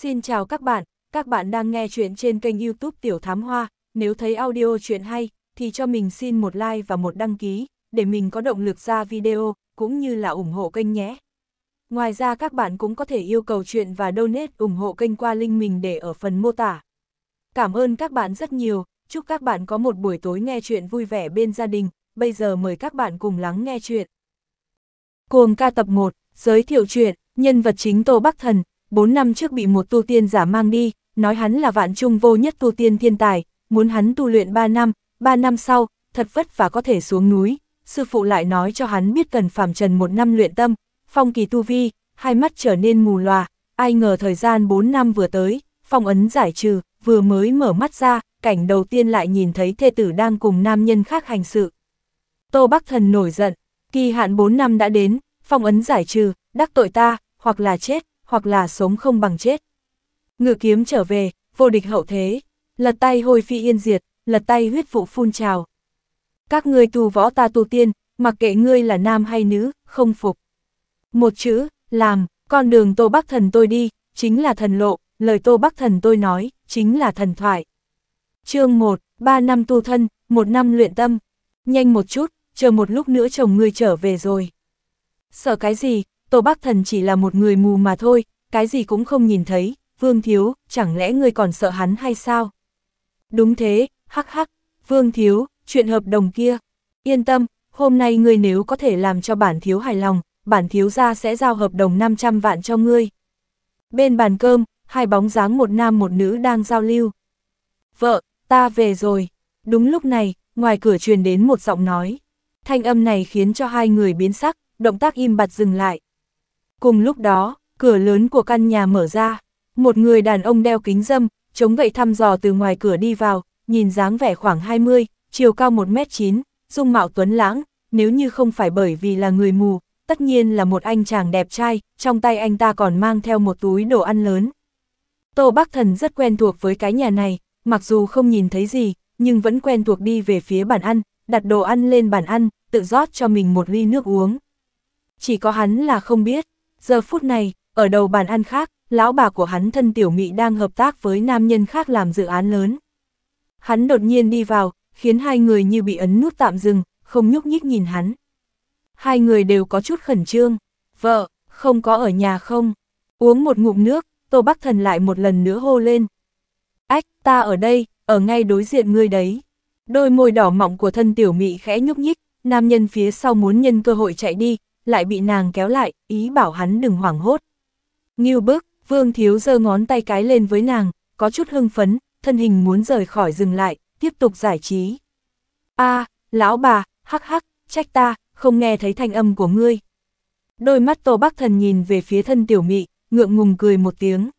Xin chào các bạn, các bạn đang nghe chuyện trên kênh youtube Tiểu Thám Hoa, nếu thấy audio chuyện hay, thì cho mình xin một like và một đăng ký, để mình có động lực ra video, cũng như là ủng hộ kênh nhé. Ngoài ra các bạn cũng có thể yêu cầu chuyện và donate ủng hộ kênh qua link mình để ở phần mô tả. Cảm ơn các bạn rất nhiều, chúc các bạn có một buổi tối nghe chuyện vui vẻ bên gia đình, bây giờ mời các bạn cùng lắng nghe chuyện. Cuồng ca tập 1, giới thiệu chuyện, nhân vật chính Tô Bắc Thần, 4 năm trước bị một tu tiên giả mang đi, nói hắn là vạn trung vô nhất tu tiên thiên tài, muốn hắn tu luyện 3 năm, 3 năm sau, thật vất và có thể xuống núi, sư phụ lại nói cho hắn biết cần phàm trần một năm luyện tâm, phong kỳ tu vi, hai mắt trở nên mù lòa, ai ngờ thời gian 4 năm vừa tới, phong ấn giải trừ, vừa mới mở mắt ra, cảnh đầu tiên lại nhìn thấy thê tử đang cùng nam nhân khác hành sự. Tô Bắc Thần nổi giận, kỳ hạn 4 năm đã đến, phong ấn giải trừ, đắc tội ta, hoặc là chết hoặc là sống không bằng chết. Ngự kiếm trở về, vô địch hậu thế, lật tay hồi phi yên diệt, lật tay huyết vụ phun trào. Các ngươi tu võ ta tu tiên, mặc kệ ngươi là nam hay nữ, không phục. Một chữ, làm, con đường Tô Bắc Thần tôi đi, chính là thần lộ, lời Tô Bắc Thần tôi nói, chính là thần thoại. chương 1, 3 năm tu thân, 1 năm luyện tâm. Nhanh một chút, chờ một lúc nữa chồng ngươi trở về rồi. Sợ cái gì, Tô Bắc Thần chỉ là một người mù mà thôi, cái gì cũng không nhìn thấy, Vương Thiếu, chẳng lẽ ngươi còn sợ hắn hay sao? Đúng thế, hắc hắc, Vương Thiếu, chuyện hợp đồng kia. Yên tâm, hôm nay ngươi nếu có thể làm cho bản thiếu hài lòng, bản thiếu gia sẽ giao hợp đồng 500 vạn cho ngươi. Bên bàn cơm, hai bóng dáng một nam một nữ đang giao lưu. Vợ, ta về rồi. Đúng lúc này, ngoài cửa truyền đến một giọng nói. Thanh âm này khiến cho hai người biến sắc, động tác im bặt dừng lại. Cùng lúc đó, cửa lớn của căn nhà mở ra, một người đàn ông đeo kính dâm, chống gậy thăm dò từ ngoài cửa đi vào, nhìn dáng vẻ khoảng 20, chiều cao 1m9, dung mạo tuấn lãng, nếu như không phải bởi vì là người mù, tất nhiên là một anh chàng đẹp trai, trong tay anh ta còn mang theo một túi đồ ăn lớn. Tô Bắc Thần rất quen thuộc với cái nhà này, mặc dù không nhìn thấy gì, nhưng vẫn quen thuộc đi về phía bàn ăn, đặt đồ ăn lên bàn ăn, tự rót cho mình một ly nước uống. Chỉ có hắn là không biết, Giờ phút này, ở đầu bàn ăn khác, lão bà của hắn thân tiểu mị đang hợp tác với nam nhân khác làm dự án lớn. Hắn đột nhiên đi vào, khiến hai người như bị ấn nút tạm dừng, không nhúc nhích nhìn hắn. Hai người đều có chút khẩn trương. Vợ, không có ở nhà không? Uống một ngụm nước, Tô Bắc Thần lại một lần nữa hô lên. Ách, ta ở đây, ở ngay đối diện ngươi đấy. Đôi môi đỏ mọng của thân tiểu mị khẽ nhúc nhích, nam nhân phía sau muốn nhân cơ hội chạy đi, lại bị nàng kéo lại, ý bảo hắn đừng hoảng hốt. Nghiêu bước, vương thiếu giơ ngón tay cái lên với nàng, có chút hưng phấn, thân hình muốn rời khỏi dừng lại, tiếp tục giải trí. a lão bà, hắc hắc, trách ta, không nghe thấy thanh âm của ngươi. Đôi mắt tô bắc thần nhìn về phía thân tiểu mị, ngượng ngùng cười một tiếng.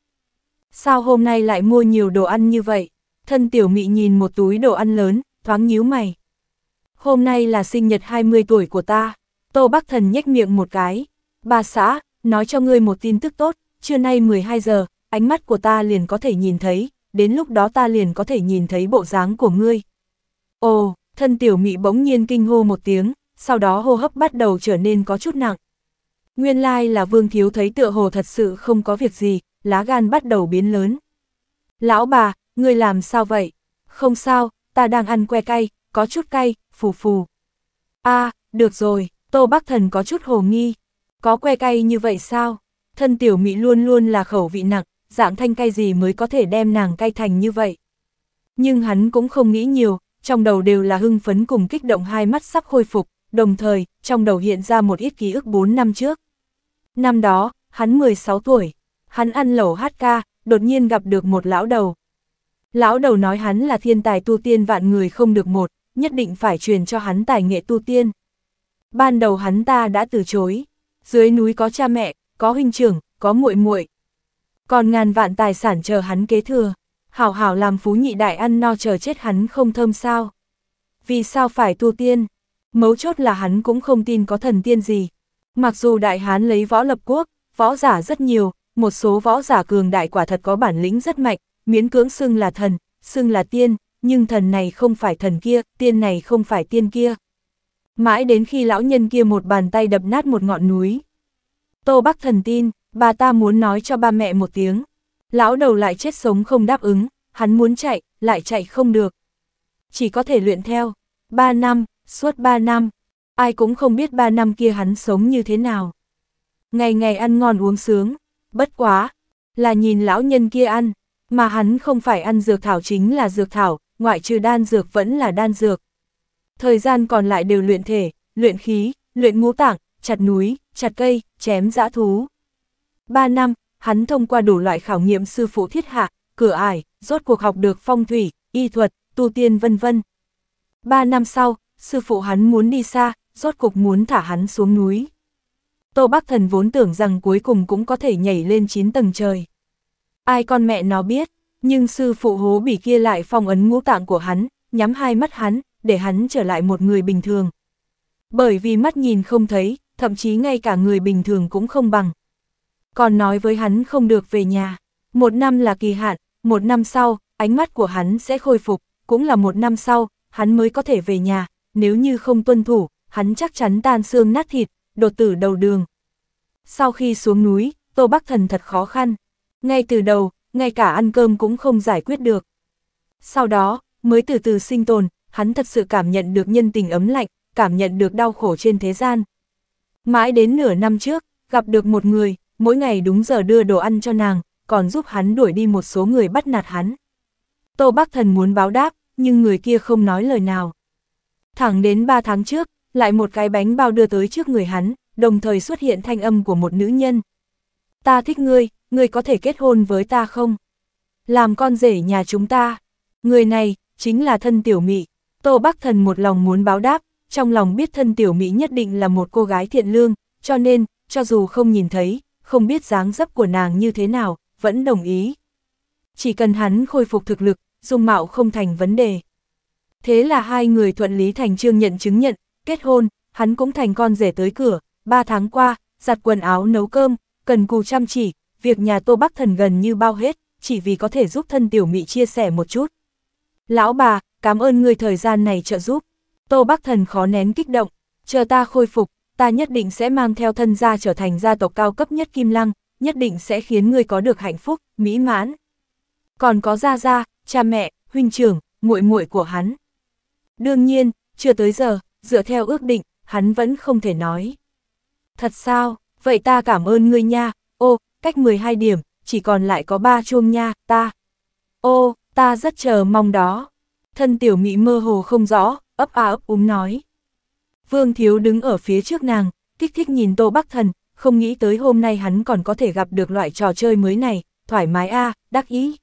Sao hôm nay lại mua nhiều đồ ăn như vậy? Thân tiểu mị nhìn một túi đồ ăn lớn, thoáng nhíu mày. Hôm nay là sinh nhật 20 tuổi của ta. Tô Bắc Thần nhếch miệng một cái. Bà xã, nói cho ngươi một tin tức tốt, trưa nay 12 giờ, ánh mắt của ta liền có thể nhìn thấy, đến lúc đó ta liền có thể nhìn thấy bộ dáng của ngươi. Ồ, thân tiểu mị bỗng nhiên kinh hô một tiếng, sau đó hô hấp bắt đầu trở nên có chút nặng. Nguyên lai like là vương thiếu thấy tựa hồ thật sự không có việc gì, lá gan bắt đầu biến lớn. Lão bà, ngươi làm sao vậy? Không sao, ta đang ăn que cay, có chút cay, phù phù. a được rồi, Tô Bắc Thần có chút hồ nghi. Có que cay như vậy sao? Thân tiểu mị luôn luôn là khẩu vị nặng, dạng thanh cay gì mới có thể đem nàng cay thành như vậy. Nhưng hắn cũng không nghĩ nhiều, trong đầu đều là hưng phấn cùng kích động hai mắt sắp khôi phục, đồng thời, trong đầu hiện ra một ít ký ức 4 năm trước. Năm đó, hắn 16 tuổi, hắn ăn lẩu hát ca, đột nhiên gặp được một lão đầu. Lão đầu nói hắn là thiên tài tu tiên vạn người không được một, nhất định phải truyền cho hắn tài nghệ tu tiên. Ban đầu hắn ta đã từ chối, dưới núi có cha mẹ, có huynh trưởng, có muội muội. Còn ngàn vạn tài sản chờ hắn kế thừa, hảo hảo làm phú nhị đại ăn no chờ chết hắn không thơm sao. Vì sao phải tu tiên? Mấu chốt là hắn cũng không tin có thần tiên gì. Mặc dù đại hán lấy võ lập quốc, võ giả rất nhiều, một số võ giả cường đại quả thật có bản lĩnh rất mạnh, miễn cưỡng xưng là thần, xưng là tiên, nhưng thần này không phải thần kia, tiên này không phải tiên kia. Mãi đến khi lão nhân kia một bàn tay đập nát một ngọn núi. Tô Bắc Thần tin, bà ta muốn nói cho ba mẹ một tiếng. Lão đầu lại chết sống không đáp ứng, hắn muốn chạy, lại chạy không được. Chỉ có thể luyện theo. Ba năm, suốt ba năm, ai cũng không biết ba năm kia hắn sống như thế nào. Ngày ngày ăn ngon uống sướng, bất quá, là nhìn lão nhân kia ăn, mà hắn không phải ăn dược thảo chính là dược thảo, ngoại trừ đan dược vẫn là đan dược thời gian còn lại đều luyện thể, luyện khí, luyện ngũ tạng, chặt núi, chặt cây, chém dã thú. Ba năm, hắn thông qua đủ loại khảo nghiệm sư phụ thiết hạ, cửa ải, rốt cuộc học được phong thủy, y thuật, tu tiên vân vân. Ba năm sau, sư phụ hắn muốn đi xa, rốt cuộc muốn thả hắn xuống núi. Tô Bắc Thần vốn tưởng rằng cuối cùng cũng có thể nhảy lên 9 tầng trời. Ai con mẹ nó biết, nhưng sư phụ hố bỉ kia lại phong ấn ngũ tạng của hắn, nhắm hai mắt hắn, để hắn trở lại một người bình thường. Bởi vì mắt nhìn không thấy, thậm chí ngay cả người bình thường cũng không bằng. Còn nói với hắn không được về nhà, một năm là kỳ hạn, một năm sau, ánh mắt của hắn sẽ khôi phục, cũng là một năm sau, hắn mới có thể về nhà, nếu như không tuân thủ, hắn chắc chắn tan xương nát thịt, đột tử đầu đường. Sau khi xuống núi, Tô Bắc Thần thật khó khăn. Ngay từ đầu, ngay cả ăn cơm cũng không giải quyết được. Sau đó, mới từ từ sinh tồn, hắn thật sự cảm nhận được nhân tình ấm lạnh, cảm nhận được đau khổ trên thế gian. Mãi đến nửa năm trước, gặp được một người, mỗi ngày đúng giờ đưa đồ ăn cho nàng, còn giúp hắn đuổi đi một số người bắt nạt hắn. Tô Bắc Thần muốn báo đáp, nhưng người kia không nói lời nào. Thẳng đến 3 tháng trước, lại một cái bánh bao đưa tới trước người hắn, đồng thời xuất hiện thanh âm của một nữ nhân. Ta thích ngươi, ngươi có thể kết hôn với ta không? Làm con rể nhà chúng ta. Người này, chính là thân tiểu mị. Tô Bắc Thần một lòng muốn báo đáp, trong lòng biết thân tiểu Mỹ nhất định là một cô gái thiện lương, cho nên, cho dù không nhìn thấy, không biết dáng dấp của nàng như thế nào, vẫn đồng ý. Chỉ cần hắn khôi phục thực lực, dung mạo không thành vấn đề. Thế là hai người thuận lý thành trương nhận chứng nhận, kết hôn, hắn cũng thành con rể tới cửa, ba tháng qua, giặt quần áo nấu cơm, cần cù chăm chỉ, việc nhà Tô Bắc Thần gần như bao hết, chỉ vì có thể giúp thân tiểu Mỹ chia sẻ một chút. Lão bà, cảm ơn người thời gian này trợ giúp. Tô Bắc Thần khó nén kích động, chờ ta khôi phục, ta nhất định sẽ mang theo thân gia trở thành gia tộc cao cấp nhất Kim Lăng, nhất định sẽ khiến người có được hạnh phúc, mỹ mãn. Còn có gia gia, cha mẹ, huynh trưởng, muội muội của hắn. Đương nhiên, chưa tới giờ, dựa theo ước định, hắn vẫn không thể nói. Thật sao, vậy ta cảm ơn ngươi nha, ô, cách 12 điểm, chỉ còn lại có 3 chuông nha, ta. Ô, ta rất chờ mong đó. Thân tiểu mỹ mơ hồ không rõ, ấp a ấp úm nói. Vương Thiếu đứng ở phía trước nàng, kích thích nhìn Tô Bắc Thần, không nghĩ tới hôm nay hắn còn có thể gặp được loại trò chơi mới này, thoải mái a, đắc ý.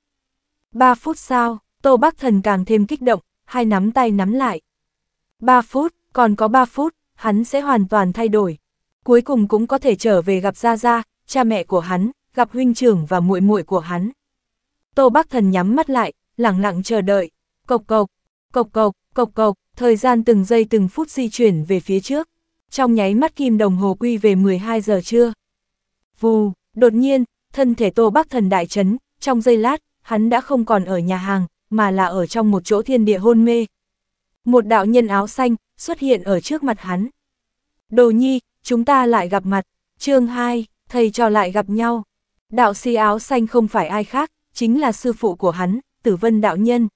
Ba phút sau, Tô Bắc Thần càng thêm kích động, hai nắm tay nắm lại. Ba phút, còn có ba phút, hắn sẽ hoàn toàn thay đổi. Cuối cùng cũng có thể trở về gặp Gia Gia, cha mẹ của hắn, gặp huynh trưởng và muội muội của hắn. Tô Bắc Thần nhắm mắt lại, lặng lặng chờ đợi, cộc cộc, cộc cộc, cộc cộc, thời gian từng giây từng phút di chuyển về phía trước. Trong nháy mắt kim đồng hồ quy về 12 giờ trưa. Vù, đột nhiên, thân thể Tô Bắc Thần đại chấn, trong giây lát, hắn đã không còn ở nhà hàng, mà là ở trong một chỗ thiên địa hôn mê. Một đạo nhân áo xanh xuất hiện ở trước mặt hắn. Đồ nhi, chúng ta lại gặp mặt, chương 2, thầy trò lại gặp nhau. Đạo sĩ áo xanh không phải ai khác, chính là sư phụ của hắn, tử vân đạo nhân.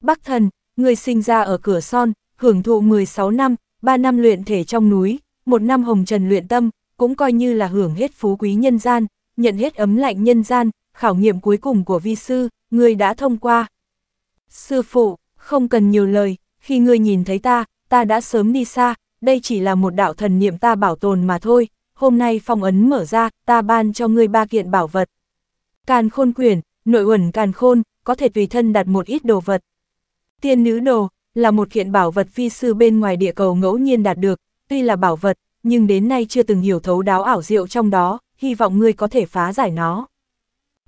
Bắc thần, người sinh ra ở cửa son, hưởng thụ 16 năm, 3 năm luyện thể trong núi, một năm hồng trần luyện tâm, cũng coi như là hưởng hết phú quý nhân gian, nhận hết ấm lạnh nhân gian, khảo nghiệm cuối cùng của vi sư, người đã thông qua. Sư phụ, không cần nhiều lời, khi người nhìn thấy ta, ta đã sớm đi xa, đây chỉ là một đạo thần niệm ta bảo tồn mà thôi, hôm nay phong ấn mở ra, ta ban cho ngươi ba kiện bảo vật. Càn khôn quyển, nội uẩn càn khôn, có thể tùy thân đặt một ít đồ vật. Tiên nữ đồ là một kiện bảo vật phi sư bên ngoài địa cầu ngẫu nhiên đạt được, tuy là bảo vật, nhưng đến nay chưa từng hiểu thấu đáo ảo diệu trong đó, hy vọng ngươi có thể phá giải nó.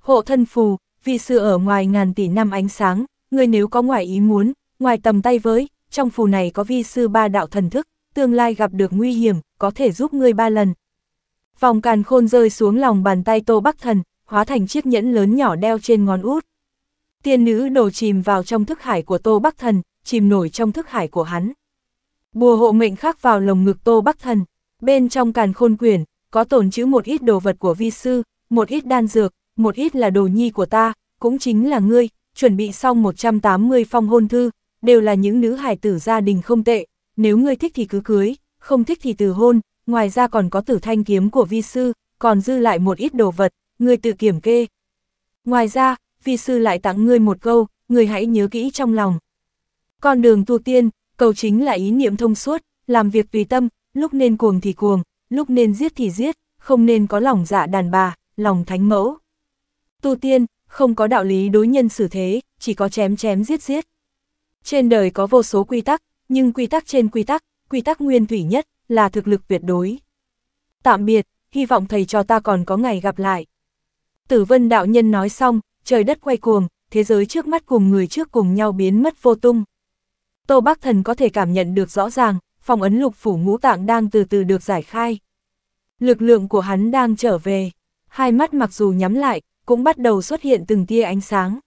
Hộ thân phù, vi sư ở ngoài ngàn tỷ năm ánh sáng, ngươi nếu có ngoài ý muốn, ngoài tầm tay với, trong phù này có vi sư ba đạo thần thức, tương lai gặp được nguy hiểm, có thể giúp ngươi ba lần. Vòng càn khôn rơi xuống lòng bàn tay Tô Bắc Thần, hóa thành chiếc nhẫn lớn nhỏ đeo trên ngón út. Tiên nữ đồ chìm vào trong thức hải của Tô Bắc Thần, chìm nổi trong thức hải của hắn. Bùa hộ mệnh khắc vào lồng ngực Tô Bắc Thần, bên trong càn khôn quyển, có tồn chữ một ít đồ vật của vi sư, một ít đan dược, một ít là đồ nhi của ta, cũng chính là ngươi, chuẩn bị xong 180 phong hôn thư, đều là những nữ hải tử gia đình không tệ, nếu ngươi thích thì cứ cưới, không thích thì từ hôn, ngoài ra còn có tử thanh kiếm của vi sư, còn dư lại một ít đồ vật, ngươi tự kiểm kê. Ngoài ra, vi sư lại tặng ngươi một câu, ngươi hãy nhớ kỹ trong lòng. Con đường tu tiên, cầu chính là ý niệm thông suốt, làm việc tùy tâm, lúc nên cuồng thì cuồng, lúc nên giết thì giết, không nên có lòng dạ đàn bà, lòng thánh mẫu. Tu tiên, không có đạo lý đối nhân xử thế, chỉ có chém chém giết giết. Trên đời có vô số quy tắc, nhưng quy tắc trên quy tắc, quy tắc nguyên thủy nhất, là thực lực tuyệt đối. Tạm biệt, hy vọng thầy cho ta còn có ngày gặp lại. Tử vân đạo nhân nói xong, trời đất quay cuồng, thế giới trước mắt cùng người trước cùng nhau biến mất vô tung. Tô Bắc Thần có thể cảm nhận được rõ ràng, phòng ấn lục phủ ngũ tạng đang từ từ được giải khai. Lực lượng của hắn đang trở về, hai mắt mặc dù nhắm lại, cũng bắt đầu xuất hiện từng tia ánh sáng.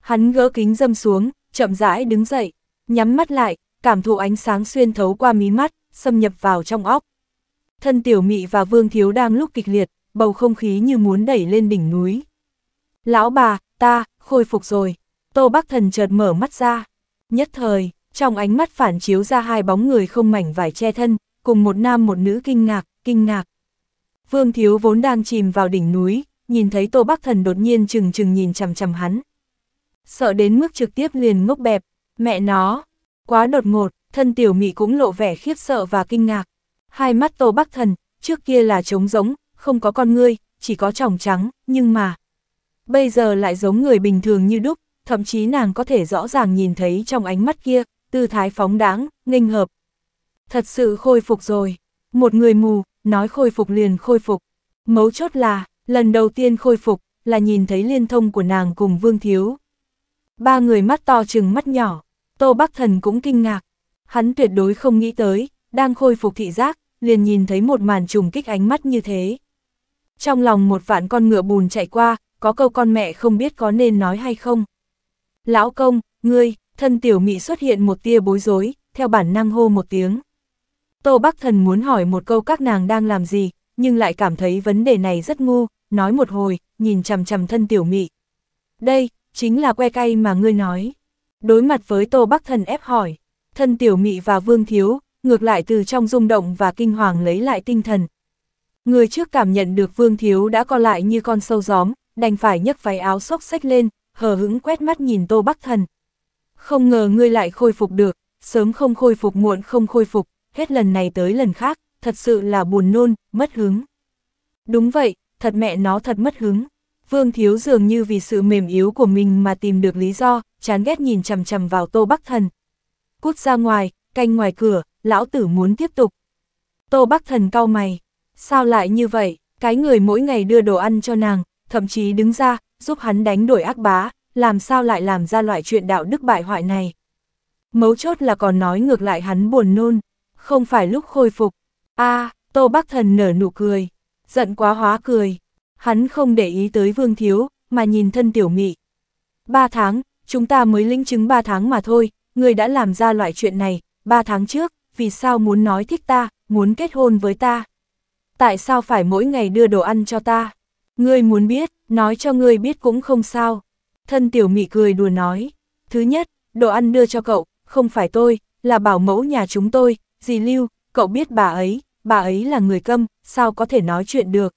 Hắn gỡ kính dâm xuống, chậm rãi đứng dậy, nhắm mắt lại, cảm thụ ánh sáng xuyên thấu qua mí mắt, xâm nhập vào trong óc. Thân tiểu mị và vương thiếu đang lúc kịch liệt, bầu không khí như muốn đẩy lên đỉnh núi. Lão bà, ta, khôi phục rồi. Tô Bắc Thần chợt mở mắt ra. Nhất thời, trong ánh mắt phản chiếu ra hai bóng người không mảnh vải che thân, cùng một nam một nữ kinh ngạc, kinh ngạc. Vương Thiếu vốn đang chìm vào đỉnh núi, nhìn thấy Tô Bắc Thần đột nhiên chừng chừng nhìn chằm chằm hắn. Sợ đến mức trực tiếp liền ngốc bẹp, mẹ nó, quá đột ngột, thân tiểu mị cũng lộ vẻ khiếp sợ và kinh ngạc. Hai mắt Tô Bắc Thần, trước kia là trống rỗng, không có con ngươi, chỉ có tròng trắng, nhưng mà bây giờ lại giống người bình thường như đúc, thậm chí nàng có thể rõ ràng nhìn thấy trong ánh mắt kia, tư thái phóng đáng, nghênh hợp. Thật sự khôi phục rồi, một người mù, nói khôi phục liền khôi phục. Mấu chốt là, lần đầu tiên khôi phục, là nhìn thấy liên thông của nàng cùng Vương Thiếu. Ba người mắt to chừng mắt nhỏ, Tô Bắc Thần cũng kinh ngạc. Hắn tuyệt đối không nghĩ tới, đang khôi phục thị giác, liền nhìn thấy một màn trùng kích ánh mắt như thế. Trong lòng một vạn con ngựa bùn chạy qua, có câu con mẹ không biết có nên nói hay không. Lão công, ngươi, thân tiểu mị xuất hiện một tia bối rối, theo bản năng hô một tiếng. Tô Bắc Thần muốn hỏi một câu các nàng đang làm gì, nhưng lại cảm thấy vấn đề này rất ngu, nói một hồi, nhìn chằm chằm thân tiểu mị. Đây, chính là que cay mà ngươi nói. Đối mặt với Tô Bắc Thần ép hỏi, thân tiểu mị và Vương Thiếu, ngược lại từ trong rung động và kinh hoàng lấy lại tinh thần. Người trước cảm nhận được Vương Thiếu đã co lại như con sâu gióm, đành phải nhấc váy áo xốc xách lên, hờ hững quét mắt nhìn Tô Bắc Thần. Không ngờ ngươi lại khôi phục được, sớm không khôi phục muộn không khôi phục, hết lần này tới lần khác, thật sự là buồn nôn, mất hứng. Đúng vậy, thật mẹ nó thật mất hứng. Vương Thiếu dường như vì sự mềm yếu của mình mà tìm được lý do, chán ghét nhìn chầm chầm vào Tô Bắc Thần. Cút ra ngoài, canh ngoài cửa, lão tử muốn tiếp tục. Tô Bắc Thần cau mày, sao lại như vậy, cái người mỗi ngày đưa đồ ăn cho nàng, thậm chí đứng ra, giúp hắn đánh đuổi ác bá, làm sao lại làm ra loại chuyện đạo đức bại hoại này. Mấu chốt là còn nói ngược lại hắn buồn nôn, không phải lúc khôi phục. a Tô Bắc Thần nở nụ cười, giận quá hóa cười. Hắn không để ý tới Vương Thiếu, mà nhìn thân tiểu mị. Ba tháng, chúng ta mới lĩnh chứng ba tháng mà thôi, người đã làm ra loại chuyện này, ba tháng trước, vì sao muốn nói thích ta, muốn kết hôn với ta. Tại sao phải mỗi ngày đưa đồ ăn cho ta? Ngươi muốn biết, nói cho ngươi biết cũng không sao. Thân tiểu mị cười đùa nói. Thứ nhất, đồ ăn đưa cho cậu, không phải tôi, là bảo mẫu nhà chúng tôi, dì Lưu, cậu biết bà ấy, bà ấy là người câm, sao có thể nói chuyện được.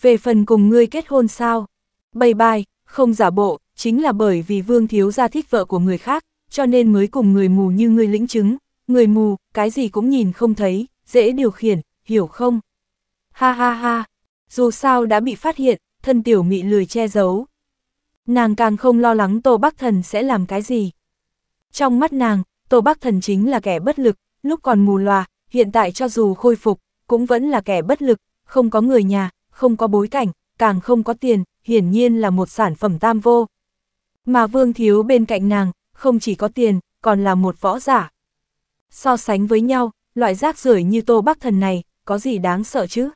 Về phần cùng ngươi kết hôn sao? Bày bai, không giả bộ, chính là bởi vì Vương Thiếu gia thích vợ của người khác, cho nên mới cùng người mù như ngươi lĩnh chứng. Người mù, cái gì cũng nhìn không thấy, dễ điều khiển, hiểu không? Ha ha ha, dù sao đã bị phát hiện, thân tiểu mị lười che giấu. Nàng càng không lo lắng Tô Bắc Thần sẽ làm cái gì. Trong mắt nàng, Tô Bắc Thần chính là kẻ bất lực, lúc còn mù loà, hiện tại cho dù khôi phục, cũng vẫn là kẻ bất lực, không có người nhà, không có bối cảnh, càng không có tiền, hiển nhiên là một sản phẩm tam vô. Mà Vương Thiếu bên cạnh nàng, không chỉ có tiền, còn là một võ giả. So sánh với nhau, loại rác rưởi như Tô Bắc Thần này, có gì đáng sợ chứ?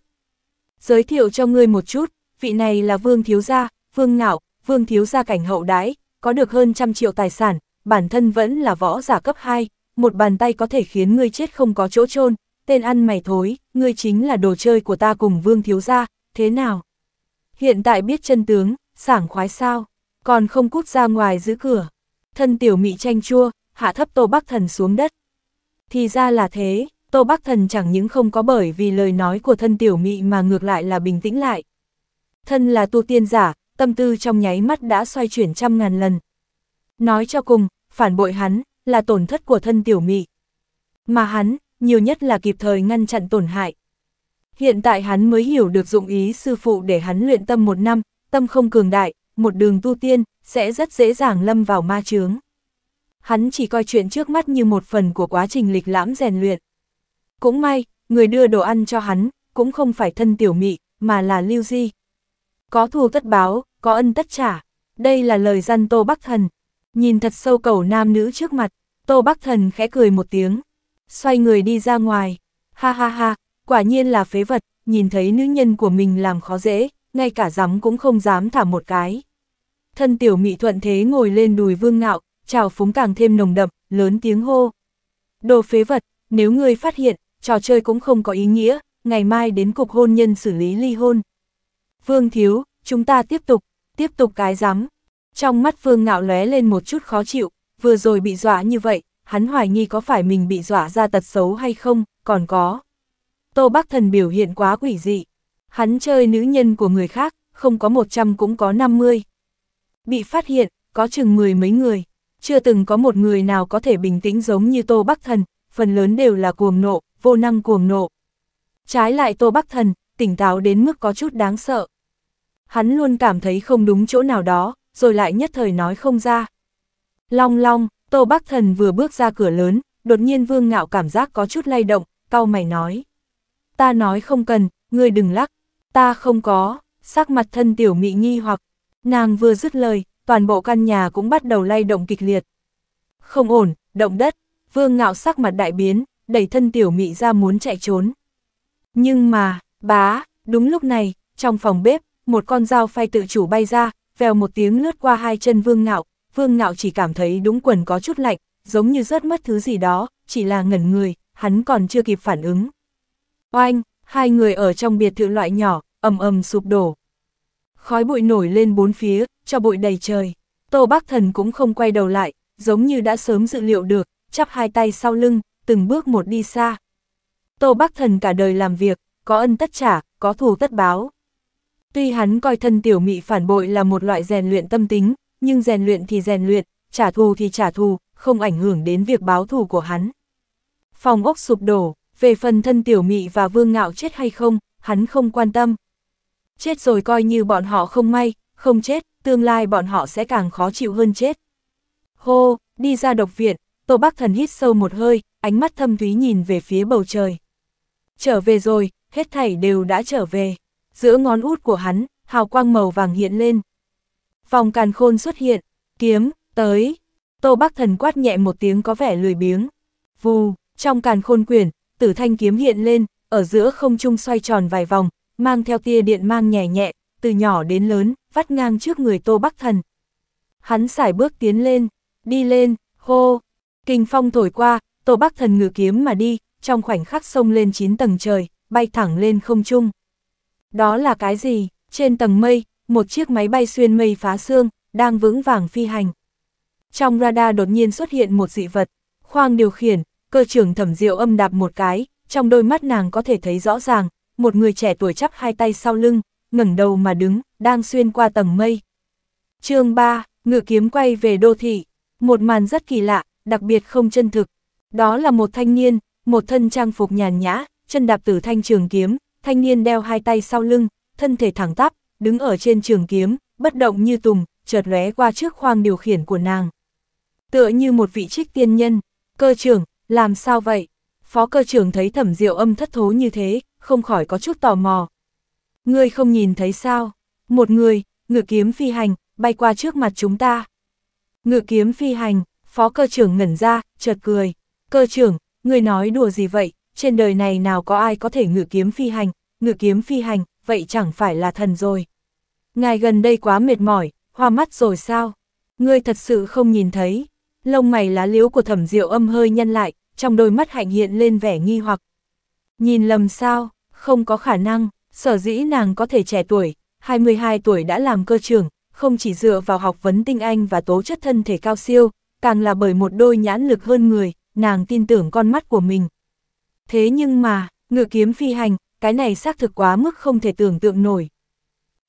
Giới thiệu cho ngươi một chút, vị này là Vương Thiếu Gia, Vương Ngạo, Vương Thiếu Gia cảnh hậu đái, có được hơn trăm triệu tài sản, bản thân vẫn là võ giả cấp 2, một bàn tay có thể khiến ngươi chết không có chỗ chôn tên ăn mày thối, ngươi chính là đồ chơi của ta cùng Vương Thiếu Gia, thế nào? Hiện tại biết chân tướng, sảng khoái sao, còn không cút ra ngoài giữ cửa. Thân tiểu mị chanh chua, hạ thấp tô bắc thần xuống đất. Thì ra là thế, Tô Bắc Thần chẳng những không có bởi vì lời nói của thân tiểu mị mà ngược lại là bình tĩnh lại. Thân là tu tiên giả, tâm tư trong nháy mắt đã xoay chuyển trăm ngàn lần. Nói cho cùng, phản bội hắn, là tổn thất của thân tiểu mị. Mà hắn, nhiều nhất là kịp thời ngăn chặn tổn hại. Hiện tại hắn mới hiểu được dụng ý sư phụ để hắn luyện tâm một năm, tâm không cường đại, một đường tu tiên, sẽ rất dễ dàng lâm vào ma chướng. Hắn chỉ coi chuyện trước mắt như một phần của quá trình lịch lãm rèn luyện. Cũng may, người đưa đồ ăn cho hắn, cũng không phải thân tiểu mị, mà là lưu di. Có thù tất báo, có ân tất trả. Đây là lời dân Tô Bắc Thần. Nhìn thật sâu cầu nam nữ trước mặt, Tô Bắc Thần khẽ cười một tiếng. Xoay người đi ra ngoài. Ha ha ha, quả nhiên là phế vật, nhìn thấy nữ nhân của mình làm khó dễ, ngay cả dám cũng không dám thả một cái. Thân tiểu mị thuận thế ngồi lên đùi vương ngạo, chào phúng càng thêm nồng đậm, lớn tiếng hô. Đồ phế vật, nếu ngươi phát hiện, trò chơi cũng không có ý nghĩa, ngày mai đến cục hôn nhân xử lý ly hôn. Vương Thiếu, chúng ta tiếp tục, tiếp tục cái rắm Trong mắt Vương Ngạo lé lên một chút khó chịu, vừa rồi bị dọa như vậy, hắn hoài nghi có phải mình bị dọa ra tật xấu hay không, còn có. Tô Bắc Thần biểu hiện quá quỷ dị. Hắn chơi nữ nhân của người khác, không có 100 cũng có 50. Bị phát hiện, có chừng mười mấy người. Chưa từng có một người nào có thể bình tĩnh giống như Tô Bắc Thần, phần lớn đều là cuồng nộ, vô năng cuồng nộ. Trái lại Tô Bắc Thần, tỉnh táo đến mức có chút đáng sợ. Hắn luôn cảm thấy không đúng chỗ nào đó, rồi lại nhất thời nói không ra. Long long, Tô Bắc Thần vừa bước ra cửa lớn, đột nhiên Vương Ngạo cảm giác có chút lay động, cau mày nói. Ta nói không cần, ngươi đừng lắc, ta không có, sắc mặt thân tiểu mị nghi hoặc, nàng vừa dứt lời, toàn bộ căn nhà cũng bắt đầu lay động kịch liệt. Không ổn, động đất, Vương Ngạo sắc mặt đại biến, đẩy thân tiểu mị ra muốn chạy trốn. Nhưng mà, bá, đúng lúc này, trong phòng bếp, một con dao phay tự chủ bay ra, vèo một tiếng lướt qua hai chân vương ngạo, vương ngạo chỉ cảm thấy đúng quần có chút lạnh, giống như rớt mất thứ gì đó, chỉ là ngẩn người, hắn còn chưa kịp phản ứng. Oanh, hai người ở trong biệt thự loại nhỏ, ầm ầm sụp đổ. Khói bụi nổi lên bốn phía, cho bụi đầy trời. Tô Bắc Thần cũng không quay đầu lại, giống như đã sớm dự liệu được, chắp hai tay sau lưng, từng bước một đi xa. Tô Bắc Thần cả đời làm việc, có ân tất trả, có thù tất báo. Tuy hắn coi thân tiểu mị phản bội là một loại rèn luyện tâm tính, nhưng rèn luyện thì rèn luyện, trả thù thì trả thù, không ảnh hưởng đến việc báo thù của hắn. Phòng ốc sụp đổ, về phần thân tiểu mị và vương ngạo chết hay không, hắn không quan tâm. Chết rồi coi như bọn họ không may, không chết, tương lai bọn họ sẽ càng khó chịu hơn chết. Hô, đi ra độc viện, Tô Bắc Thần hít sâu một hơi, ánh mắt thâm thúy nhìn về phía bầu trời. Trở về rồi, hết thảy đều đã trở về. Giữa ngón út của hắn, hào quang màu vàng hiện lên. Vòng càn khôn xuất hiện, kiếm, tới. Tô Bắc Thần quát nhẹ một tiếng có vẻ lười biếng. Vù, trong càn khôn quyển, tử thanh kiếm hiện lên, ở giữa không trung xoay tròn vài vòng, mang theo tia điện mang nhẹ nhẹ, từ nhỏ đến lớn, vắt ngang trước người Tô Bắc Thần. Hắn xài bước tiến lên, đi lên, hô, Kinh phong thổi qua, Tô Bắc Thần ngự kiếm mà đi, trong khoảnh khắc sông lên 9 tầng trời, bay thẳng lên không trung. Đó là cái gì? Trên tầng mây, một chiếc máy bay xuyên mây phá xương, đang vững vàng phi hành. Trong radar đột nhiên xuất hiện một dị vật, khoang điều khiển, cơ trưởng thẩm diệu âm đạp một cái, trong đôi mắt nàng có thể thấy rõ ràng, một người trẻ tuổi chắp hai tay sau lưng, ngẩng đầu mà đứng, đang xuyên qua tầng mây. chương 3, ngự kiếm quay về đô thị, một màn rất kỳ lạ, đặc biệt không chân thực. Đó là một thanh niên, một thân trang phục nhàn nhã, chân đạp tử thanh trường kiếm, thanh niên đeo hai tay sau lưng, thân thể thẳng tắp, đứng ở trên trường kiếm, bất động như tùng, chợt lóe qua trước khoang điều khiển của nàng. Tựa như một vị trích tiên nhân, cơ trưởng, làm sao vậy? Phó cơ trưởng thấy thẩm diệu âm thất thố như thế, không khỏi có chút tò mò. Ngươi không nhìn thấy sao? Một người, ngự kiếm phi hành, bay qua trước mặt chúng ta. Ngự kiếm phi hành, Phó cơ trưởng ngẩn ra, chợt cười. Cơ trưởng, người nói đùa gì vậy, trên đời này nào có ai có thể ngự kiếm phi hành, ngự kiếm phi hành, vậy chẳng phải là thần rồi. Ngài gần đây quá mệt mỏi, hoa mắt rồi sao? Ngươi thật sự không nhìn thấy. Lông mày lá liếu của thẩm diệu âm hơi nhăn lại, trong đôi mắt hạnh hiện lên vẻ nghi hoặc. Nhìn lầm sao, không có khả năng, sở dĩ nàng có thể trẻ tuổi, 22 tuổi đã làm cơ trưởng, không chỉ dựa vào học vấn tinh anh và tố chất thân thể cao siêu, càng là bởi một đôi nhãn lực hơn người, nàng tin tưởng con mắt của mình. Thế nhưng mà, ngự kiếm phi hành, cái này xác thực quá mức không thể tưởng tượng nổi.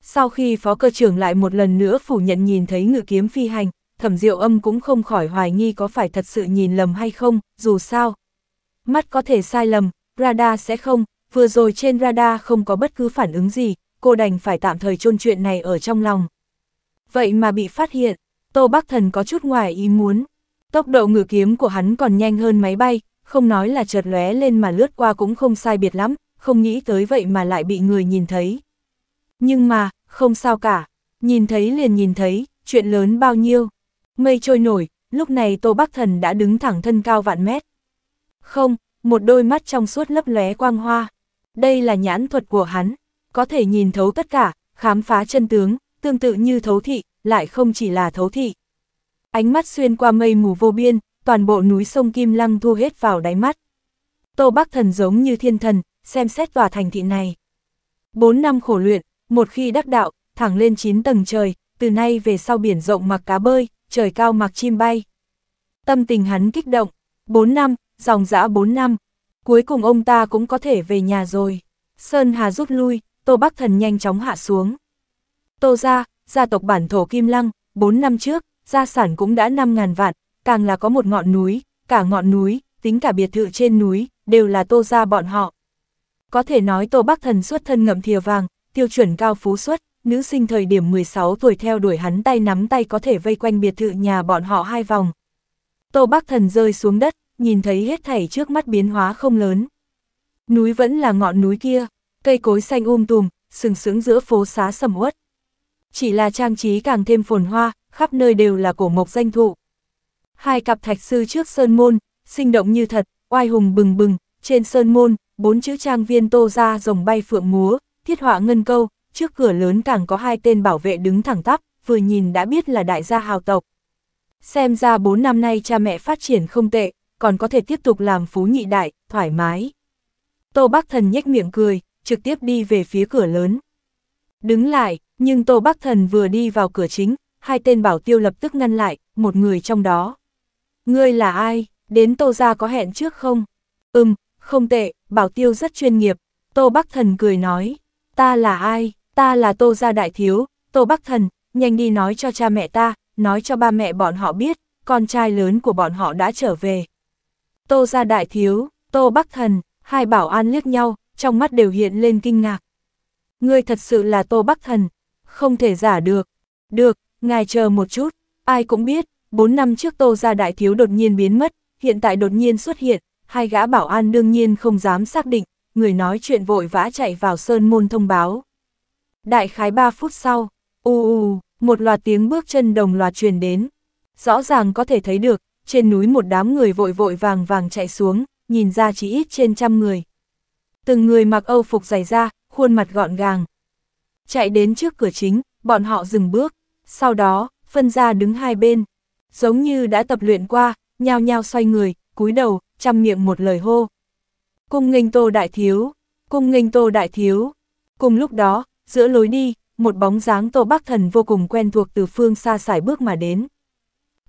Sau khi phó cơ trưởng lại một lần nữa phủ nhận nhìn thấy ngự kiếm phi hành, thẩm diệu âm cũng không khỏi hoài nghi có phải thật sự nhìn lầm hay không, dù sao. Mắt có thể sai lầm, radar sẽ không, vừa rồi trên radar không có bất cứ phản ứng gì, cô đành phải tạm thời chôn chuyện này ở trong lòng. Vậy mà bị phát hiện, Tô Bắc Thần có chút ngoài ý muốn. Tốc độ ngự kiếm của hắn còn nhanh hơn máy bay, không nói là chợt lóe lên mà lướt qua cũng không sai biệt lắm, không nghĩ tới vậy mà lại bị người nhìn thấy. Nhưng mà, không sao cả, nhìn thấy liền nhìn thấy, chuyện lớn bao nhiêu. Mây trôi nổi, lúc này Tô Bắc Thần đã đứng thẳng thân cao vạn mét. Không, một đôi mắt trong suốt lấp lóe quang hoa. Đây là nhãn thuật của hắn, có thể nhìn thấu tất cả, khám phá chân tướng, tương tự như thấu thị, lại không chỉ là thấu thị. Ánh mắt xuyên qua mây mù vô biên, toàn bộ núi sông Kim Lăng thu hết vào đáy mắt. Tô Bắc Thần giống như thiên thần, xem xét tòa thành thị này. Bốn năm khổ luyện, một khi đắc đạo, thẳng lên chín tầng trời, từ nay về sau biển rộng mặc cá bơi, trời cao mặc chim bay. Tâm tình hắn kích động, bốn năm, dòng dã bốn năm, cuối cùng ông ta cũng có thể về nhà rồi. Sơn Hà rút lui, Tô Bắc Thần nhanh chóng hạ xuống. Tô ra, gia tộc bản thổ Kim Lăng, 4 năm trước, gia sản cũng đã 5.000 vạn, càng là có một ngọn núi, cả ngọn núi, tính cả biệt thự trên núi, đều là tô gia bọn họ. Có thể nói tô bác thần xuất thân ngậm thìa vàng, tiêu chuẩn cao phú xuất, nữ sinh thời điểm 16 tuổi theo đuổi hắn tay nắm tay có thể vây quanh biệt thự nhà bọn họ hai vòng. Tô bác thần rơi xuống đất, nhìn thấy hết thảy trước mắt biến hóa không lớn. Núi vẫn là ngọn núi kia, cây cối xanh um tùm, sừng sững giữa phố xá sầm uất chỉ là trang trí càng thêm phồn hoa, khắp nơi đều là cổ mộc danh thụ. Hai cặp thạch sư trước sơn môn, sinh động như thật, oai hùng bừng bừng, trên sơn môn, bốn chữ trang viên tô ra rồng bay phượng múa, thiết họa ngân câu, trước cửa lớn càng có hai tên bảo vệ đứng thẳng tắp, vừa nhìn đã biết là đại gia hào tộc. Xem ra bốn năm nay cha mẹ phát triển không tệ, còn có thể tiếp tục làm phú nhị đại, thoải mái. Tô Bắc Thần nhếch miệng cười, trực tiếp đi về phía cửa lớn. Đứng lại, nhưng Tô Bắc Thần vừa đi vào cửa chính, hai tên bảo tiêu lập tức ngăn lại, một người trong đó. Ngươi là ai, đến Tô gia có hẹn trước không? Ừm, không tệ, bảo tiêu rất chuyên nghiệp. Tô Bắc Thần cười nói, ta là ai, ta là Tô gia đại thiếu, Tô Bắc Thần, nhanh đi nói cho cha mẹ ta, nói cho ba mẹ bọn họ biết, con trai lớn của bọn họ đã trở về. Tô gia đại thiếu, Tô Bắc Thần, hai bảo an liếc nhau, trong mắt đều hiện lên kinh ngạc. Ngươi thật sự là Tô Bắc Thần, không thể giả được. Được, ngài chờ một chút, ai cũng biết, 4 năm trước Tô Gia Đại Thiếu đột nhiên biến mất, hiện tại đột nhiên xuất hiện, hai gã bảo an đương nhiên không dám xác định, người nói chuyện vội vã chạy vào sơn môn thông báo. Đại khái 3 phút sau, u u, một loạt tiếng bước chân đồng loạt truyền đến. Rõ ràng có thể thấy được, trên núi một đám người vội vội vàng vàng chạy xuống, nhìn ra chỉ ít trên trăm người. Từng người mặc âu phục dày da, khuôn mặt gọn gàng, chạy đến trước cửa chính, bọn họ dừng bước, sau đó, phân ra đứng hai bên. Giống như đã tập luyện qua, nhao nhao xoay người, cúi đầu, chăm miệng một lời hô. Cung nghênh tô đại thiếu, cung nghênh tô đại thiếu. Cùng lúc đó, giữa lối đi, một bóng dáng tô bắc thần vô cùng quen thuộc từ phương xa xài bước mà đến.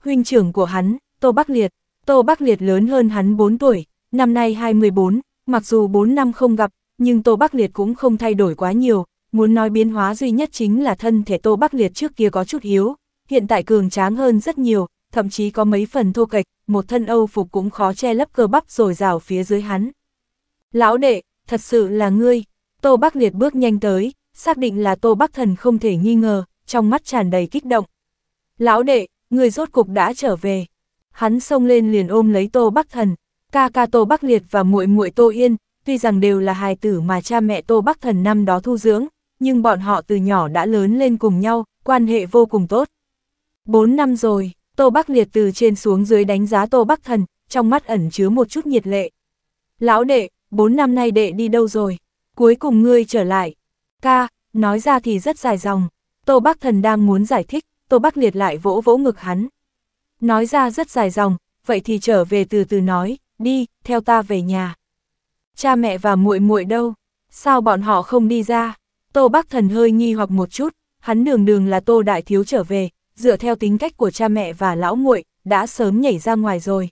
Huynh trưởng của hắn, tô bắc liệt, tô bắc liệt lớn hơn hắn 4 tuổi, năm nay 24, mặc dù 4 năm không gặp, nhưng tô bắc liệt cũng không thay đổi quá nhiều, Muốn nói biến hóa duy nhất chính là thân thể Tô Bắc Liệt trước kia có chút hiếu, hiện tại cường tráng hơn rất nhiều, thậm chí có mấy phần thô kệch, một thân Âu phục cũng khó che lấp cơ bắp rồi rào phía dưới hắn. Lão đệ, thật sự là ngươi, Tô Bắc Liệt bước nhanh tới, xác định là Tô Bắc Thần không thể nghi ngờ, trong mắt tràn đầy kích động. Lão đệ, người rốt cục đã trở về. Hắn xông lên liền ôm lấy Tô Bắc Thần, ca ca Tô Bắc Liệt và muội muội Tô Yên, tuy rằng đều là hài tử mà cha mẹ Tô Bắc Thần năm đó thu dưỡng, nhưng bọn họ từ nhỏ đã lớn lên cùng nhau, quan hệ vô cùng tốt. bốn năm rồi, Tô Bắc Liệt từ trên xuống dưới đánh giá Tô Bắc Thần, trong mắt ẩn chứa một chút nhiệt lệ. Lão đệ, bốn năm nay đệ đi đâu rồi? Cuối cùng ngươi trở lại. Ca, nói ra thì rất dài dòng. Tô Bắc Thần đang muốn giải thích, Tô Bắc Liệt lại vỗ vỗ ngực hắn. Nói ra rất dài dòng, vậy thì trở về từ từ nói, đi, theo ta về nhà. Cha mẹ và muội muội đâu? Sao bọn họ không đi ra? Tô Bắc Thần hơi nghi hoặc một chút, hắn đường đường là Tô Đại Thiếu trở về, dựa theo tính cách của cha mẹ và lão nguội, đã sớm nhảy ra ngoài rồi.